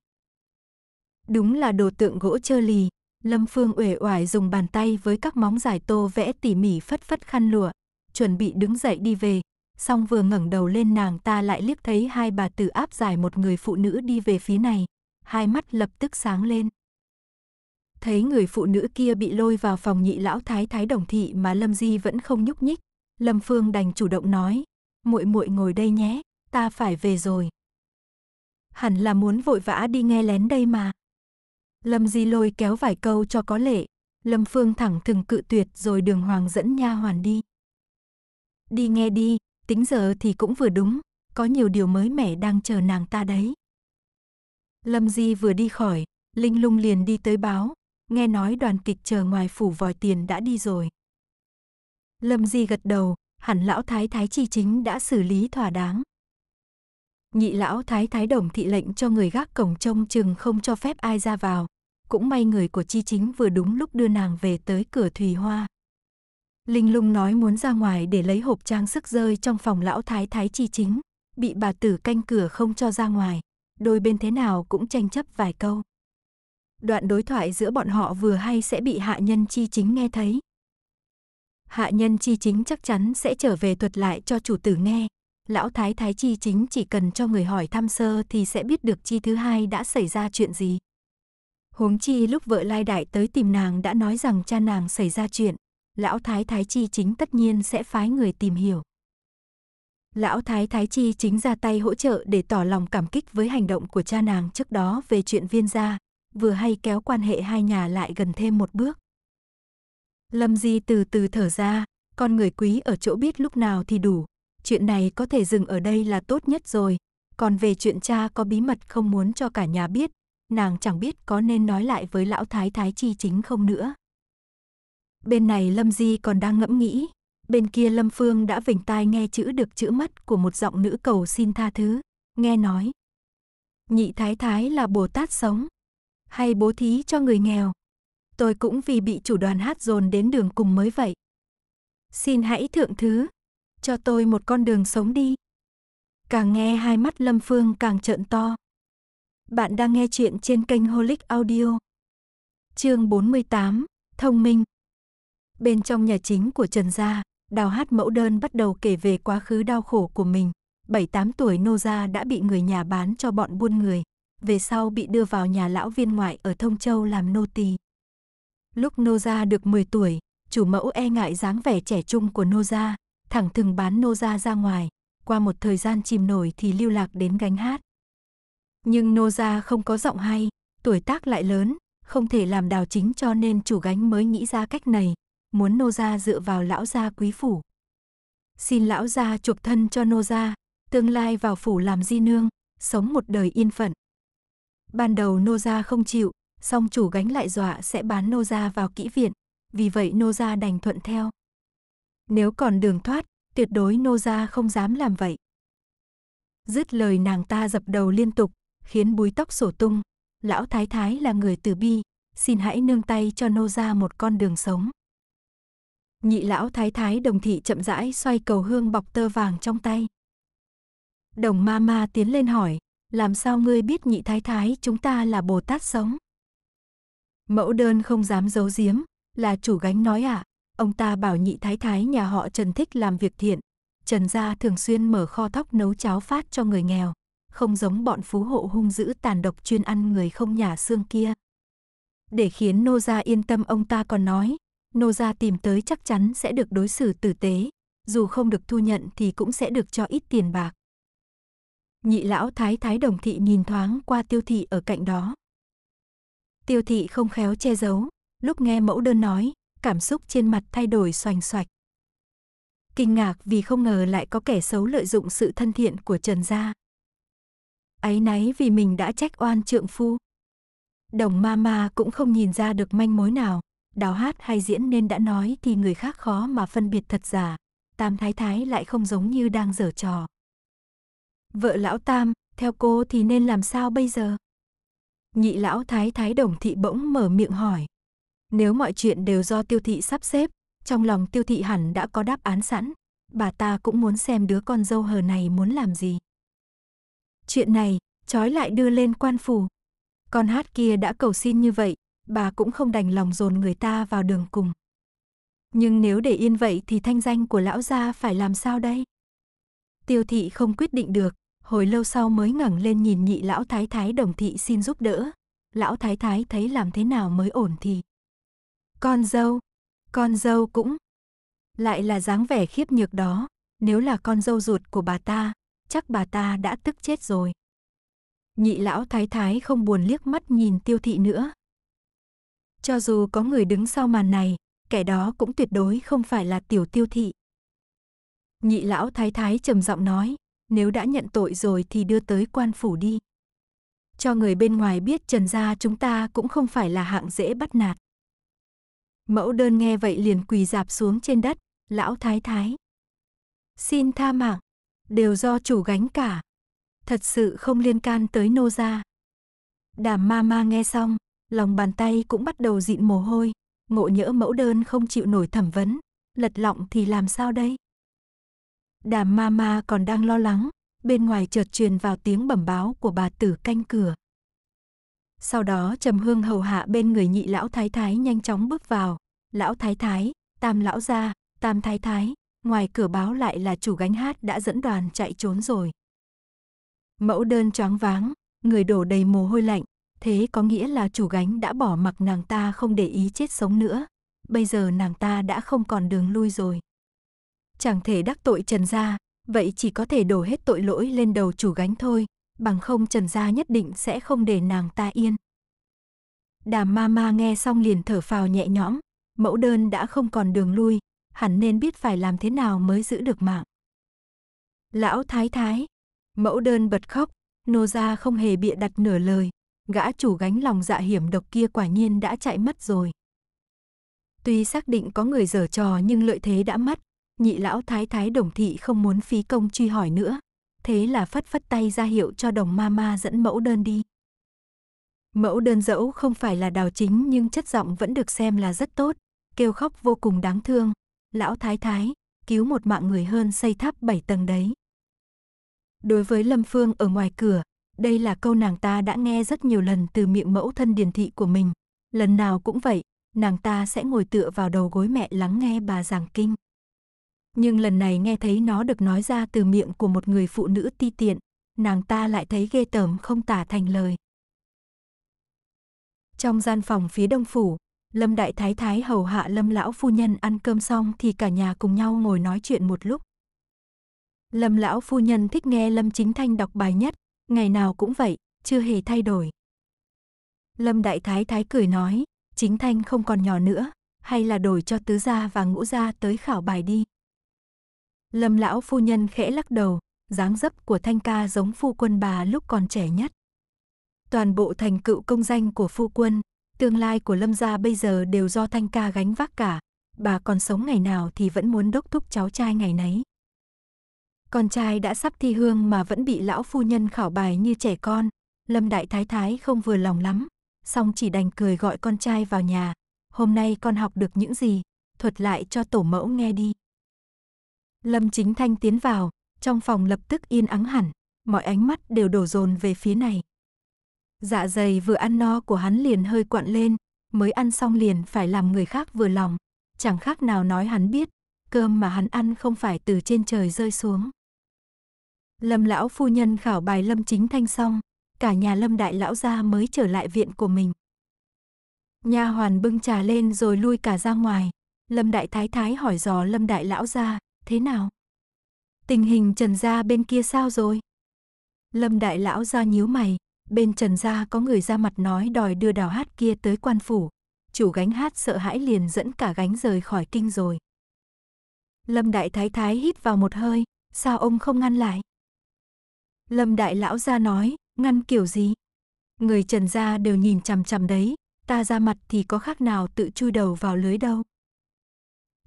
Đúng là đồ tượng gỗ chơ lì, Lâm Phương uể oải dùng bàn tay với các móng giải tô vẽ tỉ mỉ phất phất khăn lụa, chuẩn bị đứng dậy đi về, song vừa ngẩng đầu lên nàng ta lại liếc thấy hai bà tử áp giải một người phụ nữ đi về phía này, hai mắt lập tức sáng lên. Thấy người phụ nữ kia bị lôi vào phòng nhị lão thái thái đồng thị mà Lâm Di vẫn không nhúc nhích, Lâm Phương đành chủ động nói, muội muội ngồi đây nhé, ta phải về rồi. Hẳn là muốn vội vã đi nghe lén đây mà. Lâm Di lôi kéo vài câu cho có lệ, Lâm Phương thẳng thừng cự tuyệt rồi đường hoàng dẫn nha hoàn đi. Đi nghe đi, tính giờ thì cũng vừa đúng, có nhiều điều mới mẻ đang chờ nàng ta đấy. Lâm Di vừa đi khỏi, Linh Lung liền đi tới báo, nghe nói đoàn kịch chờ ngoài phủ vòi tiền đã đi rồi. Lâm Di gật đầu, hẳn lão thái thái chi chính đã xử lý thỏa đáng. Nhị lão thái thái đồng thị lệnh cho người gác cổng trông chừng không cho phép ai ra vào, cũng may người của Chi Chính vừa đúng lúc đưa nàng về tới cửa Thùy Hoa. Linh lung nói muốn ra ngoài để lấy hộp trang sức rơi trong phòng lão thái thái Chi Chính, bị bà tử canh cửa không cho ra ngoài, đôi bên thế nào cũng tranh chấp vài câu. Đoạn đối thoại giữa bọn họ vừa hay sẽ bị hạ nhân Chi Chính nghe thấy. Hạ nhân Chi Chính chắc chắn sẽ trở về thuật lại cho chủ tử nghe, lão thái thái chi chính chỉ cần cho người hỏi thăm sơ thì sẽ biết được chi thứ hai đã xảy ra chuyện gì. Huống chi lúc vợ Lai Đại tới tìm nàng đã nói rằng cha nàng xảy ra chuyện, lão thái thái chi chính tất nhiên sẽ phái người tìm hiểu. Lão thái thái chi chính ra tay hỗ trợ để tỏ lòng cảm kích với hành động của cha nàng trước đó về chuyện viên gia, vừa hay kéo quan hệ hai nhà lại gần thêm một bước. Lâm Di từ từ thở ra, con người quý ở chỗ biết lúc nào thì đủ, chuyện này có thể dừng ở đây là tốt nhất rồi, còn về chuyện cha có bí mật không muốn cho cả nhà biết nàng chẳng biết có nên nói lại với lão thái thái chi chính không nữa. Bên này Lâm Di còn đang ngẫm nghĩ, bên kia Lâm Phương đã vỉnh tai nghe chữ được chữ mất của một giọng nữ cầu xin tha thứ, nghe nói. Nhị thái thái là Bồ Tát sống, hay bố thí cho người nghèo. Tôi cũng vì bị chủ đoàn hát dồn đến đường cùng mới vậy. Xin hãy thượng thứ, cho tôi một con đường sống đi. Càng nghe hai mắt Lâm Phương càng trợn to. Bạn đang nghe chuyện trên kênh Holic Audio. Chương 48, Thông minh. Bên trong nhà chính của Trần Gia, Đào Hát mẫu đơn bắt đầu kể về quá khứ đau khổ của mình. 7-8 tuổi nô gia đã bị người nhà bán cho bọn buôn người, về sau bị đưa vào nhà lão viên ngoại ở Thông Châu làm nô tỳ. Lúc nô gia được 10 tuổi, chủ mẫu e ngại dáng vẻ trẻ trung của nô gia, thẳng thừng bán nô gia ra ngoài, qua một thời gian chìm nổi thì lưu lạc đến gánh hát, nhưng Nô Gia không có giọng hay, tuổi tác lại lớn, không thể làm đào chính cho nên chủ gánh mới nghĩ ra cách này, muốn Nô Gia dựa vào lão gia quý phủ. Xin lão gia chuộc thân cho Nô Gia, tương lai vào phủ làm di nương, sống một đời yên phận. Ban đầu Nô Gia không chịu, song chủ gánh lại dọa sẽ bán Nô Gia vào kỹ viện, vì vậy Nô Gia đành thuận theo. Nếu còn đường thoát, tuyệt đối Nô Gia không dám làm vậy. Dứt lời nàng ta dập đầu liên tục, khiến búi tóc sổ tung. Lão Thái Thái là người từ bi, xin hãy nương tay cho nô ra một con đường sống. Nhị lão Thái Thái đồng thị chậm rãi xoay cầu hương bọc tơ vàng trong tay. Đồng ma ma tiến lên hỏi, làm sao ngươi biết nhị Thái Thái chúng ta là Bồ Tát sống? Mẫu đơn không dám giấu giếm, là chủ gánh nói ạ, à, ông ta bảo nhị Thái Thái nhà họ Trần thích làm việc thiện, Trần gia thường xuyên mở kho thóc nấu cháo phát cho người nghèo không giống bọn phú hộ hung dữ tàn độc chuyên ăn người không nhà xương kia. Để khiến Nô gia yên tâm ông ta còn nói, Nô gia tìm tới chắc chắn sẽ được đối xử tử tế, dù không được thu nhận thì cũng sẽ được cho ít tiền bạc. Nhị lão thái thái đồng thị nhìn thoáng qua tiêu thị ở cạnh đó. Tiêu thị không khéo che giấu, lúc nghe mẫu đơn nói, cảm xúc trên mặt thay đổi xoành xoạch. Kinh ngạc vì không ngờ lại có kẻ xấu lợi dụng sự thân thiện của Trần Gia, ấy náy vì mình đã trách oan trượng phu. Đồng ma ma cũng không nhìn ra được manh mối nào, đào hát hay diễn nên đã nói thì người khác khó mà phân biệt thật giả, tam thái thái lại không giống như đang dở trò. Vợ lão tam, theo cô thì nên làm sao bây giờ? Nhị lão thái thái đồng thị bỗng mở miệng hỏi. Nếu mọi chuyện đều do tiêu thị sắp xếp, trong lòng tiêu thị hẳn đã có đáp án sẵn, bà ta cũng muốn xem đứa con dâu hờ này muốn làm gì. Chuyện này, trói lại đưa lên quan phủ. Con hát kia đã cầu xin như vậy, bà cũng không đành lòng dồn người ta vào đường cùng. Nhưng nếu để yên vậy thì thanh danh của lão gia phải làm sao đây? Tiêu thị không quyết định được, hồi lâu sau mới ngẩng lên nhìn nhị lão thái thái đồng thị xin giúp đỡ. Lão thái thái thấy làm thế nào mới ổn thì. Con dâu, con dâu cũng. Lại là dáng vẻ khiếp nhược đó, nếu là con dâu ruột của bà ta, chắc bà ta đã tức chết rồi. Nhị lão thái thái không buồn liếc mắt nhìn tiêu thị nữa. Cho dù có người đứng sau màn này, kẻ đó cũng tuyệt đối không phải là tiểu tiêu thị. Nhị lão thái thái trầm giọng nói, nếu đã nhận tội rồi thì đưa tới quan phủ đi. Cho người bên ngoài biết trần gia chúng ta cũng không phải là hạng dễ bắt nạt. Mẫu đơn nghe vậy liền quỳ dạp xuống trên đất, lão thái thái. Xin tha mạng, đều do chủ gánh cả. Thật sự không liên can tới nô gia. Đàm ma ma nghe xong, lòng bàn tay cũng bắt đầu dịn mồ hôi, ngộ nhỡ mẫu đơn không chịu nổi thẩm vấn, lật lọng thì làm sao đây? Đàm ma ma còn đang lo lắng, bên ngoài chợt truyền vào tiếng bẩm báo của bà tử canh cửa. Sau đó Trầm Hương hầu hạ bên người nhị lão thái thái nhanh chóng bước vào, lão thái thái, tam lão gia, tam thái thái, ngoài cửa báo lại là chủ gánh hát đã dẫn đoàn chạy trốn rồi. Mẫu đơn choáng váng, người đổ đầy mồ hôi lạnh, thế có nghĩa là chủ gánh đã bỏ mặc nàng ta không để ý chết sống nữa. Bây giờ nàng ta đã không còn đường lui rồi. Chẳng thể đắc tội Trần gia, vậy chỉ có thể đổ hết tội lỗi lên đầu chủ gánh thôi, bằng không Trần gia nhất định sẽ không để nàng ta yên. Đàm ma ma nghe xong liền thở phào nhẹ nhõm, mẫu đơn đã không còn đường lui, hẳn nên biết phải làm thế nào mới giữ được mạng. Lão thái thái, mẫu đơn bật khóc, nô gia không hề bịa đặt nửa lời, gã chủ gánh lòng dạ hiểm độc kia quả nhiên đã chạy mất rồi. Tuy xác định có người dở trò nhưng lợi thế đã mất, nhị lão thái thái đồng thị không muốn phí công truy hỏi nữa, thế là phất phất tay ra hiệu cho đồng ma ma dẫn mẫu đơn đi. Mẫu đơn dẫu không phải là đào chính nhưng chất giọng vẫn được xem là rất tốt, kêu khóc vô cùng đáng thương, lão thái thái, cứu một mạng người hơn xây tháp bảy tầng đấy. Đối với Lâm Phương ở ngoài cửa, đây là câu nàng ta đã nghe rất nhiều lần từ miệng mẫu thân Điền thị của mình. Lần nào cũng vậy, nàng ta sẽ ngồi tựa vào đầu gối mẹ lắng nghe bà giảng kinh. Nhưng lần này nghe thấy nó được nói ra từ miệng của một người phụ nữ ti tiện, nàng ta lại thấy ghê tởm không tả thành lời. Trong gian phòng phía đông phủ, Lâm Đại Thái Thái hầu hạ Lâm Lão Phu Nhân ăn cơm xong thì cả nhà cùng nhau ngồi nói chuyện một lúc. Lâm Lão Phu Nhân thích nghe Lâm Chính Thanh đọc bài nhất, ngày nào cũng vậy, chưa hề thay đổi. Lâm Đại Thái Thái cười nói, Chính Thanh không còn nhỏ nữa, hay là đổi cho tứ gia và ngũ gia tới khảo bài đi. Lâm Lão Phu Nhân khẽ lắc đầu, dáng dấp của Thanh ca giống phu quân bà lúc còn trẻ nhất. Toàn bộ thành cựu công danh của phu quân, Tương lai của Lâm gia bây giờ đều do Thanh ca gánh vác cả. Bà còn sống ngày nào thì vẫn muốn đốc thúc cháu trai ngày nấy. Con trai đã sắp thi hương mà vẫn bị lão phu nhân khảo bài như trẻ con. Lâm Đại Thái Thái không vừa lòng lắm, song chỉ đành cười gọi con trai vào nhà. Hôm nay con học được những gì, thuật lại cho tổ mẫu nghe đi. Lâm Chính Thanh tiến vào, trong phòng lập tức yên ắng hẳn, mọi ánh mắt đều đổ dồn về phía này. Dạ dày vừa ăn no của hắn liền hơi quặn lên, mới ăn xong liền phải làm người khác vừa lòng. Chẳng khác nào nói hắn biết, cơm mà hắn ăn không phải từ trên trời rơi xuống. Lâm lão phu nhân khảo bài Lâm Chính Thanh xong, cả nhà Lâm đại lão gia mới trở lại viện của mình. nhà hoàn bưng trà lên rồi lui cả ra ngoài, Lâm đại thái thái hỏi dò Lâm đại lão gia, thế nào? Tình hình Trần gia bên kia sao rồi? Lâm đại lão gia nhíu mày, bên Trần gia có người ra mặt nói đòi đưa đào hát kia tới quan phủ. Chủ gánh hát sợ hãi liền dẫn cả gánh rời khỏi kinh rồi. Lâm Đại Thái Thái hít vào một hơi, sao ông không ngăn lại? Lâm Đại Lão ra nói, ngăn kiểu gì? Người Trần gia đều nhìn chằm chằm đấy, ta ra mặt thì có khác nào tự chui đầu vào lưới đâu.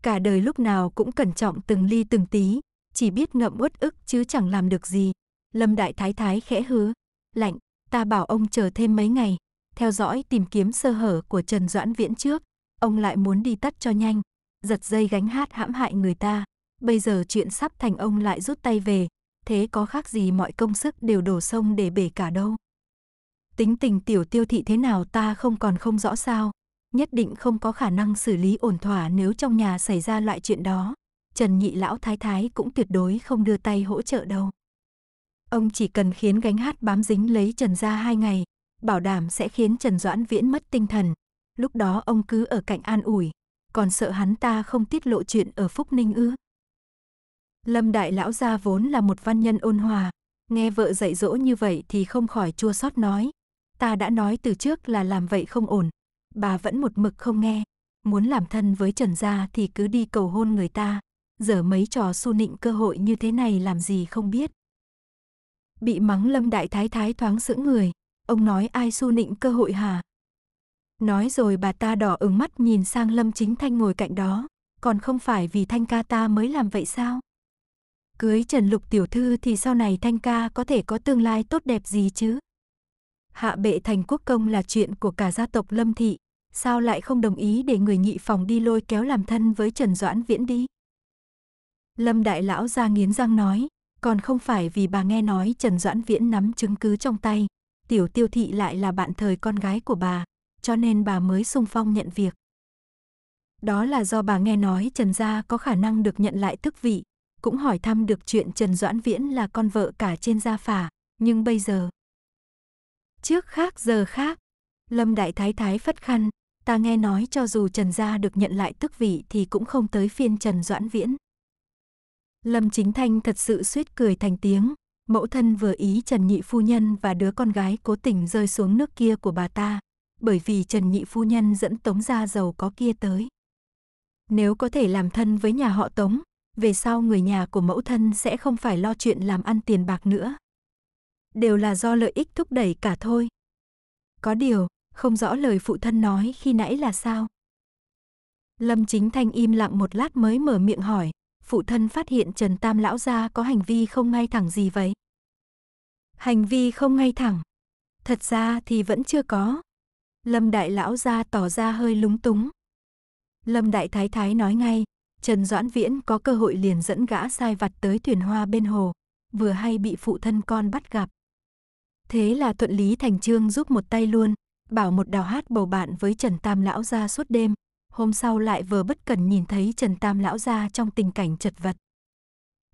Cả đời lúc nào cũng cẩn trọng từng ly từng tí, chỉ biết ngậm uất ức chứ chẳng làm được gì. Lâm Đại Thái Thái khẽ hứa, lạnh, Ta bảo ông chờ thêm mấy ngày, theo dõi tìm kiếm sơ hở của Trần Doãn Viễn trước, ông lại muốn đi tắt cho nhanh, giật dây gánh hát hãm hại người ta. Bây giờ chuyện sắp thành ông lại rút tay về, thế có khác gì mọi công sức đều đổ sông để bể cả đâu. Tính tình tiểu tiêu thị thế nào ta không còn không rõ sao, nhất định không có khả năng xử lý ổn thỏa nếu trong nhà xảy ra loại chuyện đó. Trần nhị lão thái thái cũng tuyệt đối không đưa tay hỗ trợ đâu. Ông chỉ cần khiến gánh hát bám dính lấy Trần ra hai ngày, bảo đảm sẽ khiến Trần Doãn Viễn mất tinh thần. Lúc đó ông cứ ở cạnh an ủi, còn sợ hắn ta không tiết lộ chuyện ở Phúc Ninh ư. Lâm Đại Lão Gia vốn là một văn nhân ôn hòa, nghe vợ dạy dỗ như vậy thì không khỏi chua xót nói. Ta đã nói từ trước là làm vậy không ổn, bà vẫn một mực không nghe. Muốn làm thân với Trần Gia thì cứ đi cầu hôn người ta, giờ mấy trò su nịnh cơ hội như thế này làm gì không biết. Bị mắng Lâm Đại Thái Thái thoáng sững người. Ông nói ai su nịnh cơ hội hả? Nói rồi bà ta đỏ ứng mắt nhìn sang Lâm Chính Thanh ngồi cạnh đó. Còn không phải vì Thanh ca ta mới làm vậy sao? Cưới Trần Lục Tiểu Thư thì sau này Thanh ca có thể có tương lai tốt đẹp gì chứ? Hạ bệ thành quốc công là chuyện của cả gia tộc Lâm Thị. Sao lại không đồng ý để người nhị phòng đi lôi kéo làm thân với Trần Doãn Viễn đi? Lâm Đại Lão ra nghiến răng nói, còn không phải vì bà nghe nói Trần Doãn Viễn nắm chứng cứ trong tay, tiểu tiêu thị lại là bạn thời con gái của bà, cho nên bà mới sung phong nhận việc. Đó là do bà nghe nói Trần Gia có khả năng được nhận lại thức vị, cũng hỏi thăm được chuyện Trần Doãn Viễn là con vợ cả trên gia phả, nhưng bây giờ... Trước khác giờ khác, Lâm Đại Thái Thái phất khăn, ta nghe nói cho dù Trần Gia được nhận lại tức vị thì cũng không tới phiên Trần Doãn Viễn. Lâm Chính Thanh thật sự suýt cười thành tiếng, mẫu thân vừa ý Trần Nhị Phu Nhân và đứa con gái cố tình rơi xuống nước kia của bà ta, bởi vì Trần Nhị Phu Nhân dẫn tống gia giàu có kia tới. Nếu có thể làm thân với nhà họ tống, về sau người nhà của mẫu thân sẽ không phải lo chuyện làm ăn tiền bạc nữa. Đều là do lợi ích thúc đẩy cả thôi. Có điều, không rõ lời phụ thân nói khi nãy là sao. Lâm Chính Thanh im lặng một lát mới mở miệng hỏi, phụ thân phát hiện Trần Tam lão gia có hành vi không ngay thẳng gì vậy? Hành vi không ngay thẳng. Thật ra thì vẫn chưa có. Lâm đại lão gia tỏ ra hơi lúng túng. Lâm đại thái thái nói ngay, Trần Doãn Viễn có cơ hội liền dẫn gã sai vặt tới thuyền hoa bên hồ, vừa hay bị phụ thân con bắt gặp. Thế là thuận lý thành trương giúp một tay luôn, bảo một đào hát bầu bạn với Trần Tam lão gia suốt đêm, hôm sau lại vừa bất cần nhìn thấy Trần Tam lão ra trong tình cảnh chật vật.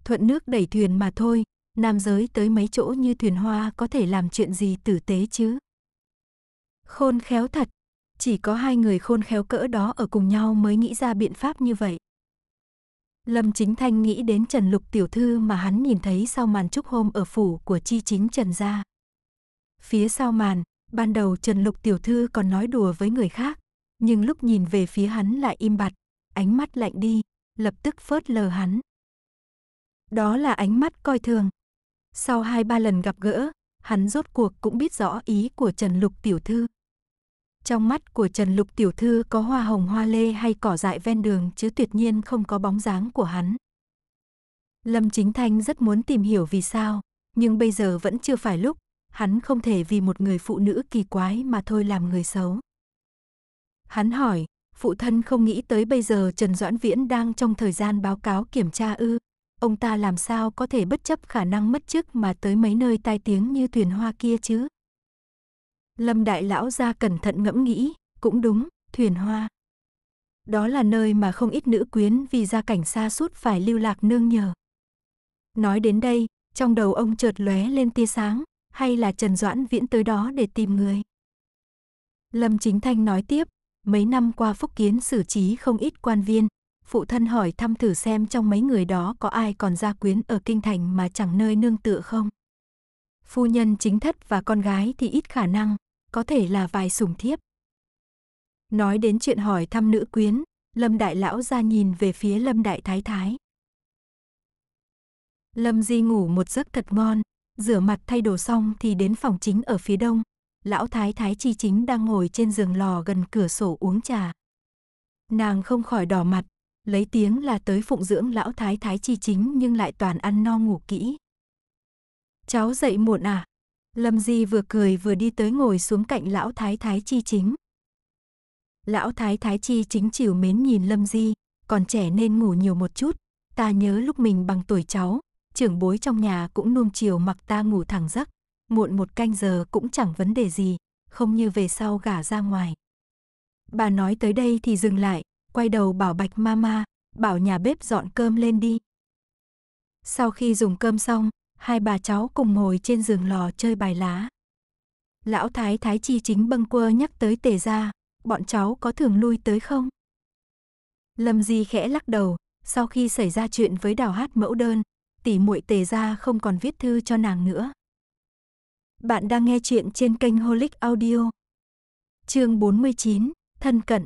Thuận nước đẩy thuyền mà thôi, nam giới tới mấy chỗ như thuyền hoa có thể làm chuyện gì tử tế chứ. Khôn khéo thật, chỉ có hai người khôn khéo cỡ đó ở cùng nhau mới nghĩ ra biện pháp như vậy. Lâm Chính Thanh nghĩ đến Trần Lục tiểu thư mà hắn nhìn thấy sau màn trúc hôm ở phủ của chi chính Trần gia. Phía sau màn, ban đầu Trần Lục tiểu thư còn nói đùa với người khác, nhưng lúc nhìn về phía hắn lại im bặt, ánh mắt lạnh đi, lập tức phớt lờ hắn. Đó là ánh mắt coi thường. Sau hai ba lần gặp gỡ, hắn rốt cuộc cũng biết rõ ý của Trần Lục tiểu thư. Trong mắt của Trần Lục tiểu thư có hoa hồng hoa lê hay cỏ dại ven đường chứ tuyệt nhiên không có bóng dáng của hắn. Lâm Chính Thanh rất muốn tìm hiểu vì sao, nhưng bây giờ vẫn chưa phải lúc, hắn không thể vì một người phụ nữ kỳ quái mà thôi làm người xấu. Hắn hỏi, phụ thân không nghĩ tới bây giờ Trần Doãn Viễn đang trong thời gian báo cáo kiểm tra ư. Ông ta làm sao có thể bất chấp khả năng mất chức mà tới mấy nơi tai tiếng như thuyền hoa kia chứ? Lâm Đại Lão ra cẩn thận ngẫm nghĩ, cũng đúng, thuyền hoa. Đó là nơi mà không ít nữ quyến vì gia cảnh xa sút phải lưu lạc nương nhờ. Nói đến đây, trong đầu ông chợt lóe lên tia sáng, hay là Trần Doãn Viễn tới đó để tìm người. Lâm Chính Thanh nói tiếp, Mấy năm qua Phúc Kiến xử trí không ít quan viên, phụ thân hỏi thăm thử xem trong mấy người đó có ai còn gia quyến ở kinh thành mà chẳng nơi nương tựa không. Phu nhân chính thất và con gái thì ít khả năng, có thể là vài sùng thiếp. Nói đến chuyện hỏi thăm nữ quyến, Lâm Đại Lão ra nhìn về phía Lâm Đại Thái Thái. Lâm Di ngủ một giấc thật ngon, rửa mặt thay đồ xong thì đến phòng chính ở phía đông, lão thái thái chi chính đang ngồi trên giường lò gần cửa sổ uống trà. Nàng không khỏi đỏ mặt, lấy tiếng là tới phụng dưỡng lão thái thái chi chính nhưng lại toàn ăn no ngủ kỹ. Cháu dậy muộn à? Lâm Di vừa cười vừa đi tới ngồi xuống cạnh lão thái thái chi chính. Lão thái thái chi chính chiều mến nhìn Lâm Di, còn trẻ nên ngủ nhiều một chút, ta nhớ lúc mình bằng tuổi cháu, trưởng bối trong nhà cũng nuông chiều mặc ta ngủ thẳng giấc, muộn một canh giờ cũng chẳng vấn đề gì, không như về sau gả ra ngoài. Bà nói tới đây thì dừng lại, quay đầu bảo Bạch Mama, bảo nhà bếp dọn cơm lên đi. Sau khi dùng cơm xong, hai bà cháu cùng ngồi trên giường lò chơi bài lá. Lão Thái Thái Chi chính bâng quơ nhắc tới tề gia, bọn cháu có thường lui tới không? Lâm Di khẽ lắc đầu, sau khi xảy ra chuyện với đào hát mẫu đơn, tỷ muội tề gia không còn viết thư cho nàng nữa. Bạn đang nghe chuyện trên kênh Holic Audio. Chương 49, thân cận.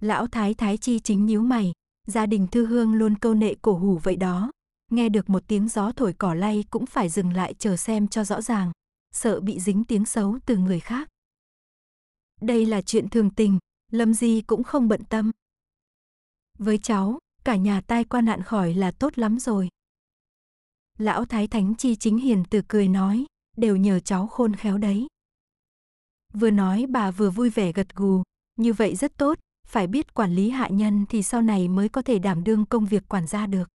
Lão Thái Thái Chi chính nhíu mày, gia đình Thư Hương luôn câu nệ cổ hủ vậy đó, nghe được một tiếng gió thổi cỏ lay cũng phải dừng lại chờ xem cho rõ ràng, sợ bị dính tiếng xấu từ người khác. Đây là chuyện thường tình, Lâm Di cũng không bận tâm. Với cháu, cả nhà tai qua nạn khỏi là tốt lắm rồi. Lão Thái Thánh Chi chính hiền từ cười nói đều nhờ cháu khôn khéo đấy. Vừa nói bà vừa vui vẻ gật gù, như vậy rất tốt, phải biết quản lý hạ nhân thì sau này mới có thể đảm đương công việc quản gia được.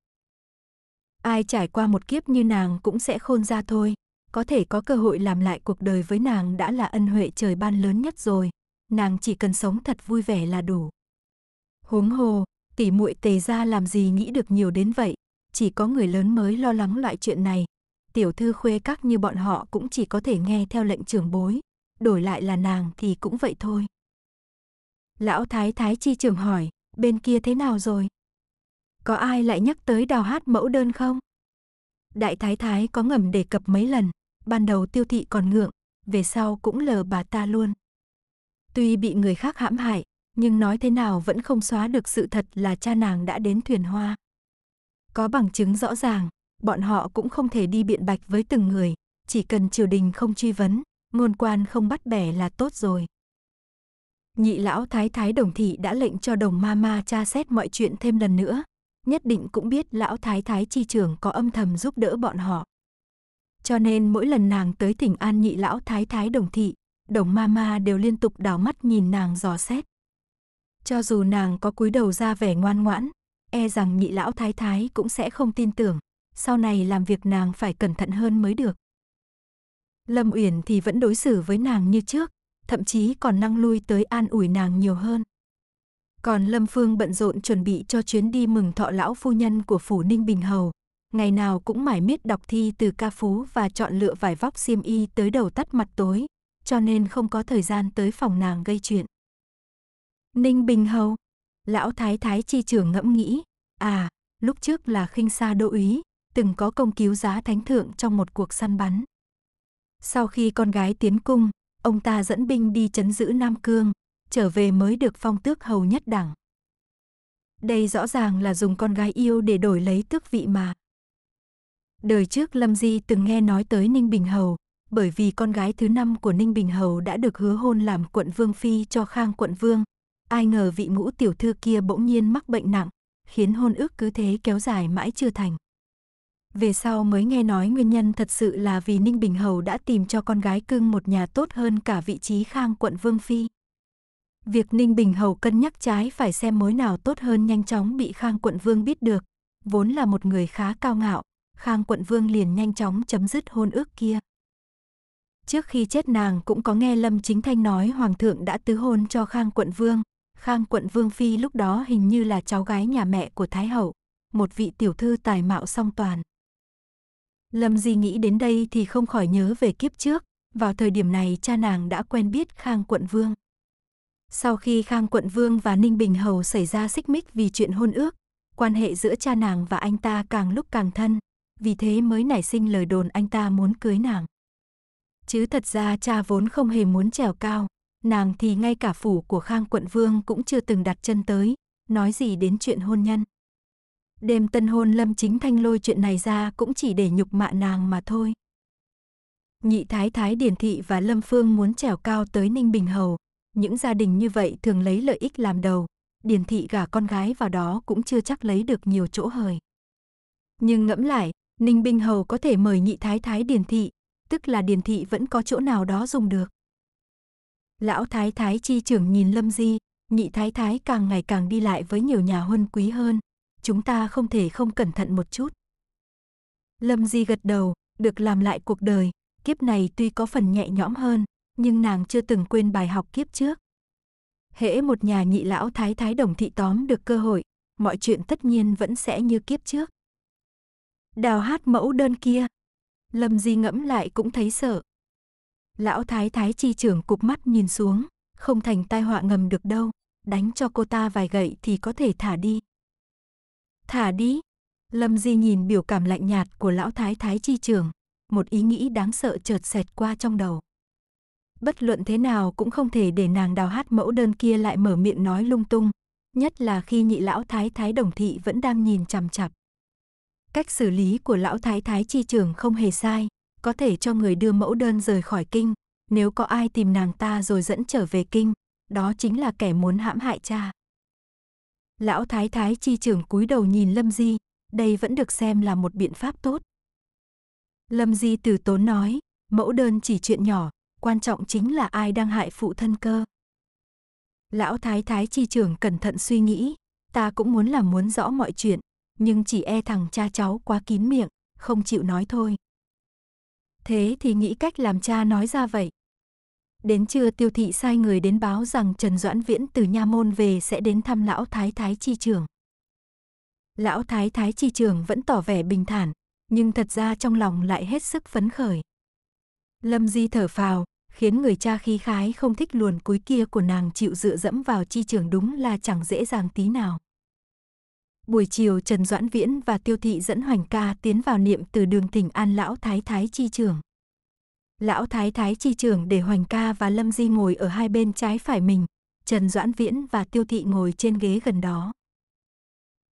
Ai trải qua một kiếp như nàng cũng sẽ khôn ra thôi, có thể có cơ hội làm lại cuộc đời với nàng đã là ân huệ trời ban lớn nhất rồi, nàng chỉ cần sống thật vui vẻ là đủ. Huống hồ, tỷ muội Tề gia làm gì nghĩ được nhiều đến vậy, chỉ có người lớn mới lo lắng loại chuyện này, tiểu thư khuê các như bọn họ cũng chỉ có thể nghe theo lệnh trưởng bối, đổi lại là nàng thì cũng vậy thôi. Lão thái thái chi trưởng hỏi, bên kia thế nào rồi? Có ai lại nhắc tới đào hát mẫu đơn không? Đại thái thái có ngầm đề cập mấy lần, ban đầu tiêu thị còn ngượng, về sau cũng lờ bà ta luôn. Tuy bị người khác hãm hại, nhưng nói thế nào vẫn không xóa được sự thật là cha nàng đã đến thuyền hoa. Có bằng chứng rõ ràng, bọn họ cũng không thể đi biện bạch với từng người, chỉ cần triều đình không truy vấn, ngôn quan không bắt bẻ là tốt rồi. Nhị lão thái thái đồng thị đã lệnh cho đồng ma ma tra xét mọi chuyện thêm lần nữa, nhất định cũng biết lão thái thái chi trưởng có âm thầm giúp đỡ bọn họ. Cho nên mỗi lần nàng tới thỉnh an nhị lão thái thái đồng thị, đồng ma ma đều liên tục đảo mắt nhìn nàng dò xét. Cho dù nàng có cúi đầu ra vẻ ngoan ngoãn, e rằng nhị lão thái thái cũng sẽ không tin tưởng sau này làm việc nàng phải cẩn thận hơn mới được. Lâm Uyển thì vẫn đối xử với nàng như trước, thậm chí còn năng lui tới an ủi nàng nhiều hơn. Còn Lâm Phương bận rộn chuẩn bị cho chuyến đi mừng thọ lão phu nhân của phủ Ninh Bình Hầu, ngày nào cũng mải miết đọc thi từ ca phú và chọn lựa vải vóc xiêm y tới đầu tắt mặt tối, cho nên không có thời gian tới phòng nàng gây chuyện. Ninh Bình Hầu, lão thái thái chi trưởng ngẫm nghĩ, à, lúc trước là khinh xa đô ý từng có công cứu giá thánh thượng trong một cuộc săn bắn. Sau khi con gái tiến cung, ông ta dẫn binh đi chấn giữ Nam Cương, trở về mới được phong tước hầu nhất đẳng. Đây rõ ràng là dùng con gái yêu để đổi lấy tước vị mà. Đời trước Lâm Di từng nghe nói tới Ninh Bình Hầu, bởi vì con gái thứ năm của Ninh Bình Hầu đã được hứa hôn làm quận vương phi cho Khang quận vương. Ai ngờ vị ngũ tiểu thư kia bỗng nhiên mắc bệnh nặng, khiến hôn ước cứ thế kéo dài mãi chưa thành về sau mới nghe nói nguyên nhân thật sự là vì Ninh Bình Hầu đã tìm cho con gái cưng một nhà tốt hơn cả vị trí khang quận Vương Phi. Việc Ninh Bình Hầu cân nhắc trái phải xem mối nào tốt hơn nhanh chóng bị khang quận Vương biết được, vốn là một người khá cao ngạo, khang quận Vương liền nhanh chóng chấm dứt hôn ước kia. Trước khi chết nàng cũng có nghe Lâm Chính Thanh nói Hoàng thượng đã tứ hôn cho Khang quận Vương. Khang quận Vương Phi lúc đó hình như là cháu gái nhà mẹ của Thái Hậu, một vị tiểu thư tài mạo song toàn. Lâm Di nghĩ đến đây thì không khỏi nhớ về kiếp trước, vào thời điểm này cha nàng đã quen biết Khang Quận Vương. Sau khi Khang Quận Vương và Ninh Bình Hầu xảy ra xích mích vì chuyện hôn ước, quan hệ giữa cha nàng và anh ta càng lúc càng thân, vì thế mới nảy sinh lời đồn anh ta muốn cưới nàng. Chứ thật ra cha vốn không hề muốn trèo cao, nàng thì ngay cả phủ của Khang Quận Vương cũng chưa từng đặt chân tới, nói gì đến chuyện hôn nhân. Đêm tân hôn Lâm Chính Thanh lôi chuyện này ra cũng chỉ để nhục mạ nàng mà thôi. Nhị Thái Thái Điển Thị và Lâm Phương muốn trèo cao tới Ninh Bình Hầu. Những gia đình như vậy thường lấy lợi ích làm đầu. Điển Thị gả con gái vào đó cũng chưa chắc lấy được nhiều chỗ hời. Nhưng ngẫm lại, Ninh Bình Hầu có thể mời Nhị Thái Thái Điển Thị, tức là Điển Thị vẫn có chỗ nào đó dùng được. Lão Thái Thái Chi trưởng nhìn Lâm Di, Nhị Thái Thái càng ngày càng đi lại với nhiều nhà huân quý hơn chúng ta không thể không cẩn thận một chút. Lâm Di gật đầu, được làm lại cuộc đời, kiếp này tuy có phần nhẹ nhõm hơn, nhưng nàng chưa từng quên bài học kiếp trước. Hễ một nhà nhị lão thái thái đồng thị tóm được cơ hội, mọi chuyện tất nhiên vẫn sẽ như kiếp trước. Đào hát mẫu đơn kia, Lâm Di ngẫm lại cũng thấy sợ. Lão thái thái chi trưởng cục mắt nhìn xuống, không thành tai họa ngầm được đâu, đánh cho cô ta vài gậy thì có thể thả đi. Thả đi. Lâm Di nhìn biểu cảm lạnh nhạt của lão thái thái chi trưởng, một ý nghĩ đáng sợ chợt xẹt qua trong đầu. Bất luận thế nào cũng không thể để nàng đào hát mẫu đơn kia lại mở miệng nói lung tung, nhất là khi nhị lão thái thái đồng thị vẫn đang nhìn chằm chặp. Cách xử lý của lão thái thái chi trưởng không hề sai, có thể cho người đưa mẫu đơn rời khỏi kinh, nếu có ai tìm nàng ta rồi dẫn trở về kinh, đó chính là kẻ muốn hãm hại cha. Lão thái thái chi trưởng cúi đầu nhìn Lâm Di, đây vẫn được xem là một biện pháp tốt. Lâm Di từ tốn nói, mẫu đơn chỉ chuyện nhỏ, quan trọng chính là ai đang hại phụ thân cơ. Lão thái thái chi trưởng cẩn thận suy nghĩ, ta cũng muốn là muốn rõ mọi chuyện, nhưng chỉ e thằng cha cháu quá kín miệng, không chịu nói thôi. Thế thì nghĩ cách làm cha nói ra vậy. Đến trưa tiêu thị sai người đến báo rằng Trần Doãn Viễn từ Nha Môn về sẽ đến thăm lão Thái Thái Chi Trường. Lão Thái Thái Chi Trường vẫn tỏ vẻ bình thản, nhưng thật ra trong lòng lại hết sức phấn khởi. Lâm Di thở phào, khiến người cha khí khái không thích luồn cúi kia của nàng chịu dựa dẫm vào chi trường đúng là chẳng dễ dàng tí nào. Buổi chiều Trần Doãn Viễn và Tiêu Thị dẫn Hoành Ca tiến vào niệm từ đường thỉnh an lão thái thái chi trường. Lão Thái Thái chi trưởng để Hoành Ca và Lâm Di ngồi ở hai bên trái phải mình, Trần Doãn Viễn và Tiêu Thị ngồi trên ghế gần đó.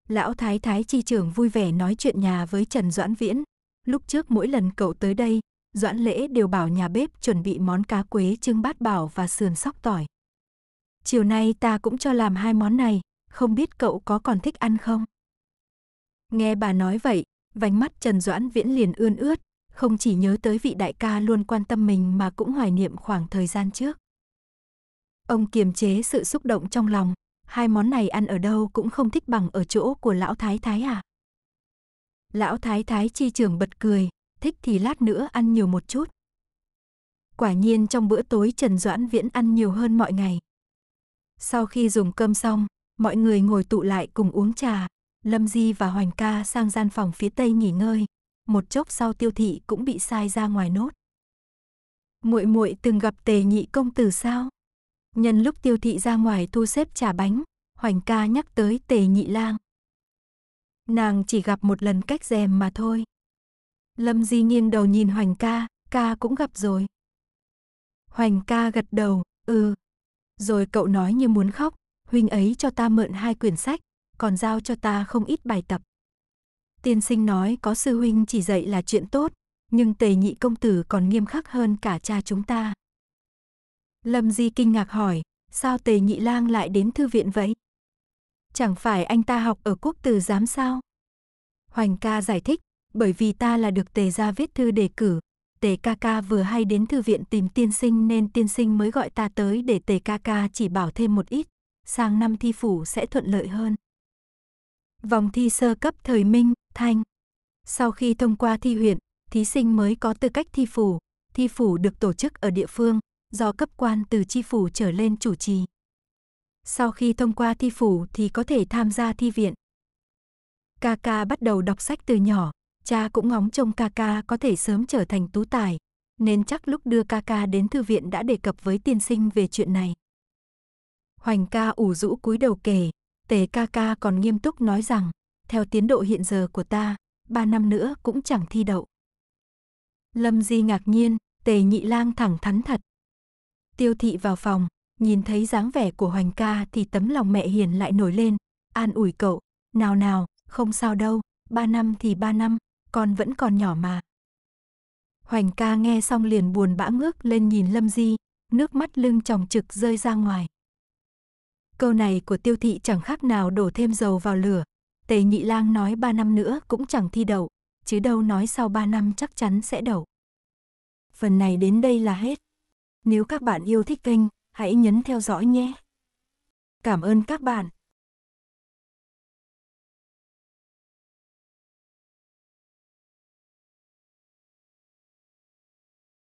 Lão Thái Thái chi trưởng vui vẻ nói chuyện nhà với Trần Doãn Viễn. Lúc trước mỗi lần cậu tới đây, Doãn Lễ đều bảo nhà bếp chuẩn bị món cá quế trưng bát bảo và sườn sóc tỏi. Chiều nay ta cũng cho làm hai món này, không biết cậu có còn thích ăn không? Nghe bà nói vậy, vành mắt Trần Doãn Viễn liền ươn ướt, không chỉ nhớ tới vị đại ca luôn quan tâm mình mà cũng hoài niệm khoảng thời gian trước. Ông kiềm chế sự xúc động trong lòng, hai món này ăn ở đâu cũng không thích bằng ở chỗ của lão thái thái à. Lão thái thái chi trưởng bật cười, thích thì lát nữa ăn nhiều một chút. Quả nhiên trong bữa tối Trần Doãn Viễn ăn nhiều hơn mọi ngày. Sau khi dùng cơm xong, mọi người ngồi tụ lại cùng uống trà, Lâm Di và Hoành Ca sang gian phòng phía tây nghỉ ngơi, một chốc sau tiêu thị cũng bị sai ra ngoài nốt. Muội muội từng gặp tề nhị công tử sao? Nhân lúc tiêu thị ra ngoài thu xếp trả bánh, Hoành ca nhắc tới tề nhị lang. Nàng chỉ gặp một lần cách rèm mà thôi. Lâm Di nghiêng đầu nhìn Hoành ca, ca cũng gặp rồi. Hoành ca gật đầu, ừ. Rồi cậu nói như muốn khóc, huynh ấy cho ta mượn hai quyển sách, còn giao cho ta không ít bài tập. Tiên sinh nói có sư huynh chỉ dạy là chuyện tốt, nhưng tề nhị công tử còn nghiêm khắc hơn cả cha chúng ta. Lâm Di kinh ngạc hỏi, sao tề nhị lang lại đến thư viện vậy? Chẳng phải anh ta học ở quốc từ giám sao? Hoành ca giải thích, bởi vì ta là được tề ra viết thư đề cử. Tề ca ca vừa hay đến thư viện tìm tiên sinh nên tiên sinh mới gọi ta tới để tề ca ca chỉ bảo thêm một ít. Sang năm thi phủ sẽ thuận lợi hơn. Vòng thi sơ cấp thời minh, thanh. Sau khi thông qua thi huyện, thí sinh mới có tư cách thi phủ. Thi phủ được tổ chức ở địa phương, do cấp quan từ chi phủ trở lên chủ trì. Sau khi thông qua thi phủ thì có thể tham gia thi viện. kaka bắt đầu đọc sách từ nhỏ, cha cũng ngóng trông kaka có thể sớm trở thành tú tài, nên chắc lúc đưa kaka đến thư viện đã đề cập với tiên sinh về chuyện này. Hoành ca ủ rũ cúi đầu kể, tề kaka còn nghiêm túc nói rằng, theo tiến độ hiện giờ của ta, ba năm nữa cũng chẳng thi đậu. Lâm Di ngạc nhiên, tề nhị lang thẳng thắn thật. Tiêu thị vào phòng, nhìn thấy dáng vẻ của Hoành ca thì tấm lòng mẹ hiền lại nổi lên, an ủi cậu, nào nào, không sao đâu, ba năm thì ba năm, con vẫn còn nhỏ mà. Hoành ca nghe xong liền buồn bã ngước lên nhìn Lâm Di, nước mắt lưng tròng trực rơi ra ngoài. Câu này của tiêu thị chẳng khác nào đổ thêm dầu vào lửa, Tề Nhị Lang nói ba năm nữa cũng chẳng thi đậu, chứ đâu nói sau ba năm chắc chắn sẽ đậu. Phần này đến đây là hết. Nếu các bạn yêu thích kênh, hãy nhấn theo dõi nhé. Cảm ơn các bạn.